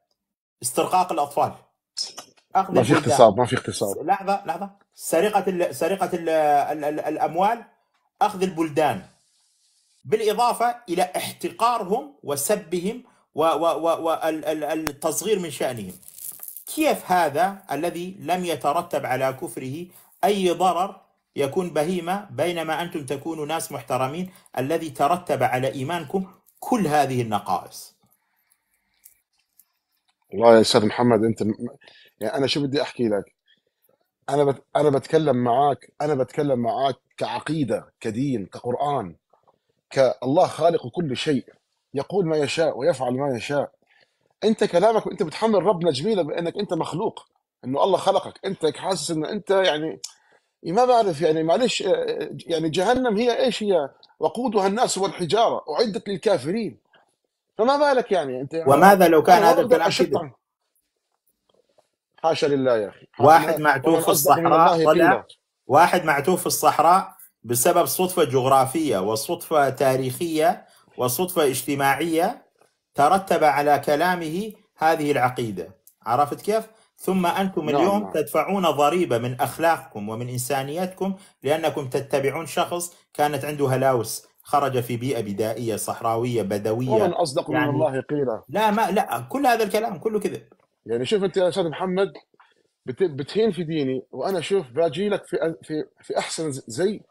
استرقاق الاطفال اخذ ما في اغتصاب ما في اغتصاب لحظه لحظه سرقه الـ سرقه الـ الـ الـ الاموال اخذ البلدان بالاضافه الى احتقارهم وسبهم والتصغير من شانهم كيف هذا الذي لم يترتب على كفره اي ضرر يكون بهيمة بينما أنتم تكونوا ناس محترمين الذي ترتب على إيمانكم كل هذه النقائص والله يا استاذ محمد انت يعني انا شو بدي احكي لك انا بت... انا بتكلم معك انا بتكلم معك كعقيده كدين كقران كالله خالق كل شيء يقول ما يشاء ويفعل ما يشاء انت كلامك وانت بتحمل ربنا جميله بانك انت مخلوق انه الله خلقك انت حاسس انه انت يعني ما بعرف يعني معلش آه، يعني جهنم هي ايش هي؟ وقودها الناس والحجاره اعدت للكافرين فما بالك يعني انت يعني وماذا لو كان هذا الكلام كذا؟ حاشا لله يا اخي واحد معتوه في الصحراء طلع واحد معتوه في الصحراء بسبب صدفه جغرافيه وصدفه تاريخيه وصدفه اجتماعيه ترتب على كلامه هذه العقيده عرفت كيف؟ ثم أنتم نعم، اليوم نعم. تدفعون ضريبة من أخلاقكم ومن إنسانيتكم لأنكم تتبعون شخص كانت عنده هلاوس خرج في بيئة بدائية صحراوية بدوية ومن أصدق يعني من الله قيلا لا ما لا كل هذا الكلام كله كذب يعني شوف أنت يا أستاذ محمد بتهين في ديني وأنا شوف باجي لك في في في أحسن زي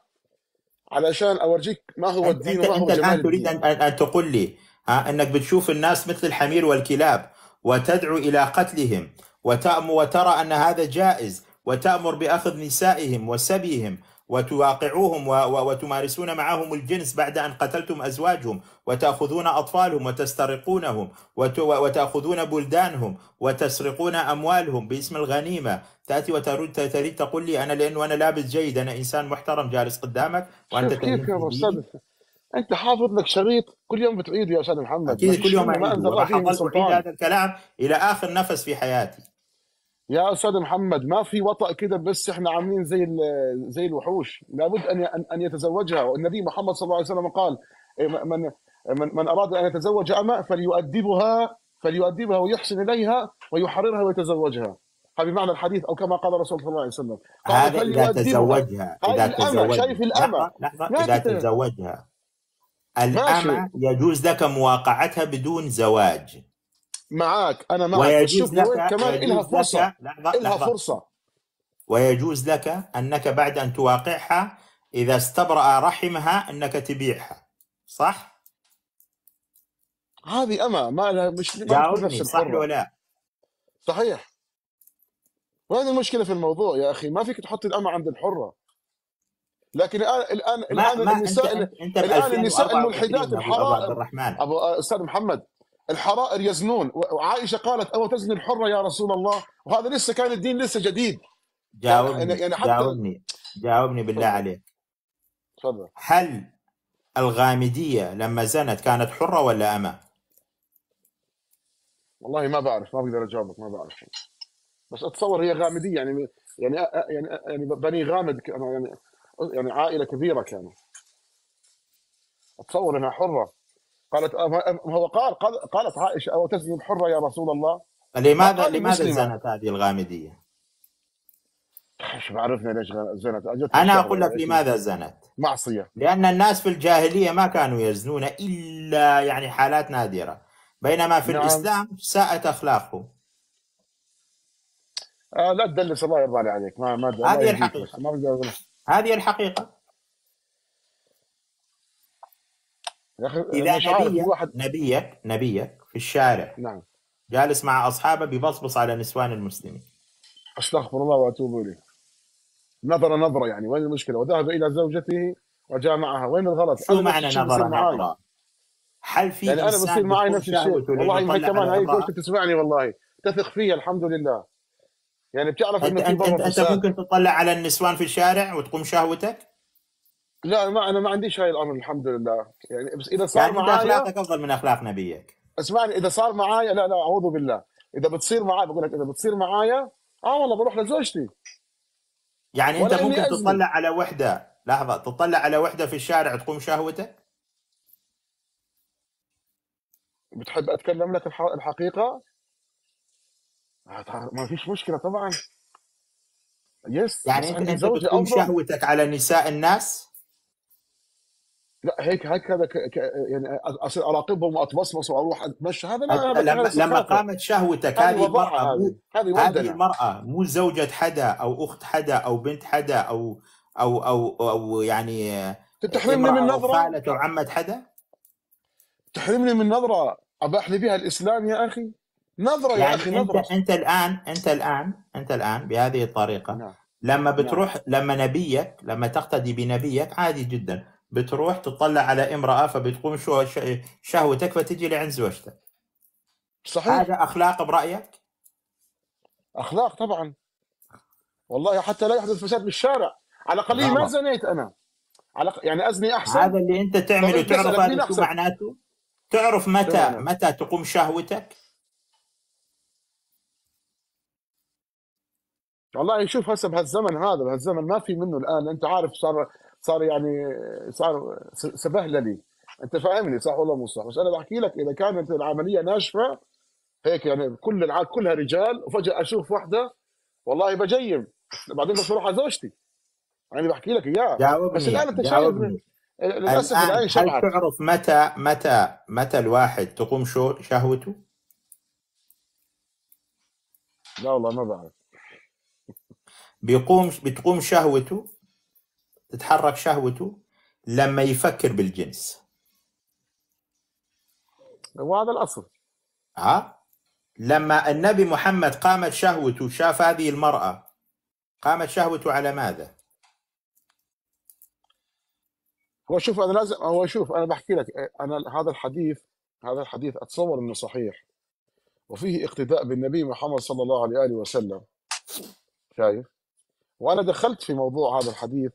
علشان أورجيك ما هو الدين أنت وما هو أنت الآن تريد أن, أن تقول لي أنك بتشوف الناس مثل الحمير والكلاب وتدعو إلى قتلهم وتأم وترى أن هذا جائز وتأمر بأخذ نسائهم وسبيهم وتواقعوهم وتمارسون معهم الجنس بعد أن قتلتم أزواجهم وتأخذون أطفالهم وتسترقونهم وتأخذون بلدانهم وتسرقون أموالهم باسم الغنيمة تأتي وترد تريد تقول لي أنا لأنه أنا لابس جيد أنا إنسان محترم جالس قدامك وأنت كيف يا أستاذ انت حافظ لك شريط كل يوم بتعيده يا استاذ محمد اكيد كل يوم اعيده اعيد هذا الكلام الى اخر نفس في حياتي يا استاذ محمد ما في وطأ كده بس احنا عاملين زي زي الوحوش لابد ان ان يتزوجها والنبي محمد صلى الله عليه وسلم قال إيه، من من, من اراد ان يتزوج اما فليؤدبها فليؤدبها ويحسن اليها ويحررها ويتزوجها هذا معنى الحديث او كما قال الرسول صلى الله عليه وسلم هذا اذا تزوجها اذا تزوجها شايف الامه لحظه اذا تزوجها الامه يجوز لك مواقعتها بدون زواج معاك انا معك ويجوز لك كمان لها فرصه لك لها فرصه ويجوز لك انك بعد ان تواقعها اذا استبرأ رحمها انك تبيعها صح؟ هذه اما ما لها مش جاوبني صح ولا لا؟ صحيح وين المشكله في الموضوع يا اخي ما فيك تحط الاما عند الحره لكن الان الان ما الان ما النساء انت, انت الان النساء الملحدات الحرام ابو استاذ محمد الحرائر يزنون وعائشه قالت او تزني الحره يا رسول الله وهذا لسه كان الدين لسه جديد جاوبني يعني, يعني حتى جاوبني جاوبني بالله فضل. عليك تفضل هل الغامديه لما زنت كانت حره ولا اما؟ والله ما بعرف ما بقدر اجاوبك ما بعرف بس اتصور هي غامديه يعني يعني يعني, يعني بني غامد يعني يعني عائله كبيره كانوا اتصور انها حره قالت أه، هو قال قالت عائشه او تزني الحره يا رسول الله لماذا لماذا زنت هذه الغامديه؟ شو عرفنا ليش زنت انا اقول لك لماذا زنت؟ معصيه لان الناس في الجاهليه ما كانوا يزنون الا يعني حالات نادره بينما في نعم. الاسلام ساءت اخلاقه آه لا تدلس الله يرضى عليك ما ما هذه الحقيقه ما هذه الحقيقه يا اخي اذا نبيك واحد... نبيك نبيك في الشارع نعم جالس مع اصحابه بيبصبص على نسوان المسلمين استغفر الله واتوب اليه نظره نظره يعني وين المشكله وذهب الى زوجته وجامعها وين الغلط شو معنى نظره نظره هل في يعني انا بصير معي نفس الشيء والله ما كمان هاي كنت تسمعني والله تثق في الحمد لله يعني بتعرف انه في انت, انت ممكن تطلع على النسوان في الشارع وتقوم شهوتك لا ما انا ما عنديش هاي الامر الحمد لله يعني بس اذا صار يعني معايا اخلاقك افضل من اخلاق نبيك اسمعني اذا صار معايا لا لا اعوذ بالله اذا بتصير معايا بقول لك اذا بتصير معايا اه والله بروح لزوجتي يعني انت ممكن أزمي. تطلع على وحده لحظه تطلع على وحده في الشارع تقوم شهوتك بتحب اتكلم لك الحقيقه ما فيش مشكله طبعا يس يعني انت, انت بتقوم شهوتك على نساء الناس لا هيك هيك هكذا يعني اصير اراقبهم واتبصمص واروح اتمشى هذا لا لما, لما قامت شهوتك هذه المراه هذه هذه المراه مو زوجة حدا او اخت حدا او بنت حدا او او او او يعني تحرمني من نظره او عمت حدا تحرمني من نظره اباح لي بها الاسلام يا اخي نظره يعني يا اخي انت نظره انت, انت الان انت الان انت الان بهذه الطريقه نعم. لما نعم. بتروح نعم. لما نبيك لما تقتدي بنبيك عادي جدا بتروح تطلع على امراه فبتقوم شهوتك فتجي لعند زوجتك صحيح هذا اخلاق برايك؟ اخلاق طبعا والله حتى لا يحدث فساد بالشارع على الاقل ما نعم. زنيت انا على يعني ازني احسن هذا اللي انت تعمله تعرف هذا شو معناته؟ تعرف متى متى تقوم شهوتك؟ والله شوف هسه بهالزمن هذا بهالزمن ما في منه الان انت عارف صار صار يعني صار سبهللي انت فاهمني صح ولا مو صح بس انا بحكي لك اذا كانت العمليه ناشفه هيك يعني كل العاد كلها رجال وفجاه اشوف وحده والله بجيم بعدين بروح على زوجتي يعني بحكي لك اياه جاوبني بس الان انت شايف للاسف الان, هل تعرف متى متى متى الواحد تقوم شو شهوته؟ لا والله ما بعرف بيقوم بتقوم شهوته تتحرك شهوته لما يفكر بالجنس وهذا الأصل ها آه. لما النبي محمد قامت شهوته شاف هذه المرأة قامت شهوته على ماذا؟ هو شوف انا لازم هو شوف انا بحكي لك انا هذا الحديث هذا الحديث اتصور انه صحيح وفيه اقتداء بالنبي محمد صلى الله عليه وسلم شايف وانا دخلت في موضوع هذا الحديث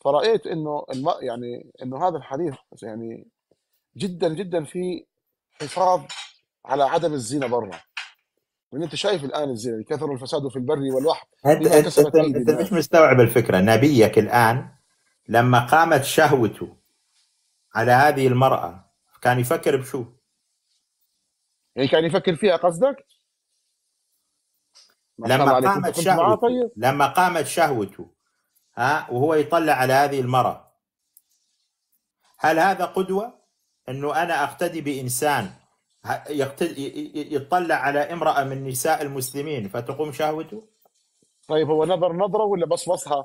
فرأيت انه الم... يعني انه هذا الحديث يعني جدا جدا في حفاظ على عدم الزنا برا لان يعني انت شايف الان الزنا كثر الفساد في البر والبحر انت انت, انت, انت مش مستوعب الفكره نبيك الان لما قامت شهوته على هذه المراه كان يفكر بشو؟ يعني كان يفكر فيها قصدك؟ طيب؟ لما قامت شهوته لما قامت شهوته ها وهو يطلع على هذه المرأة هل هذا قدوة أنه أنا أقتدي بإنسان يطلع على امرأة من نساء المسلمين فتقوم شهوته طيب هو نظر نظرة ولا بس بصبصها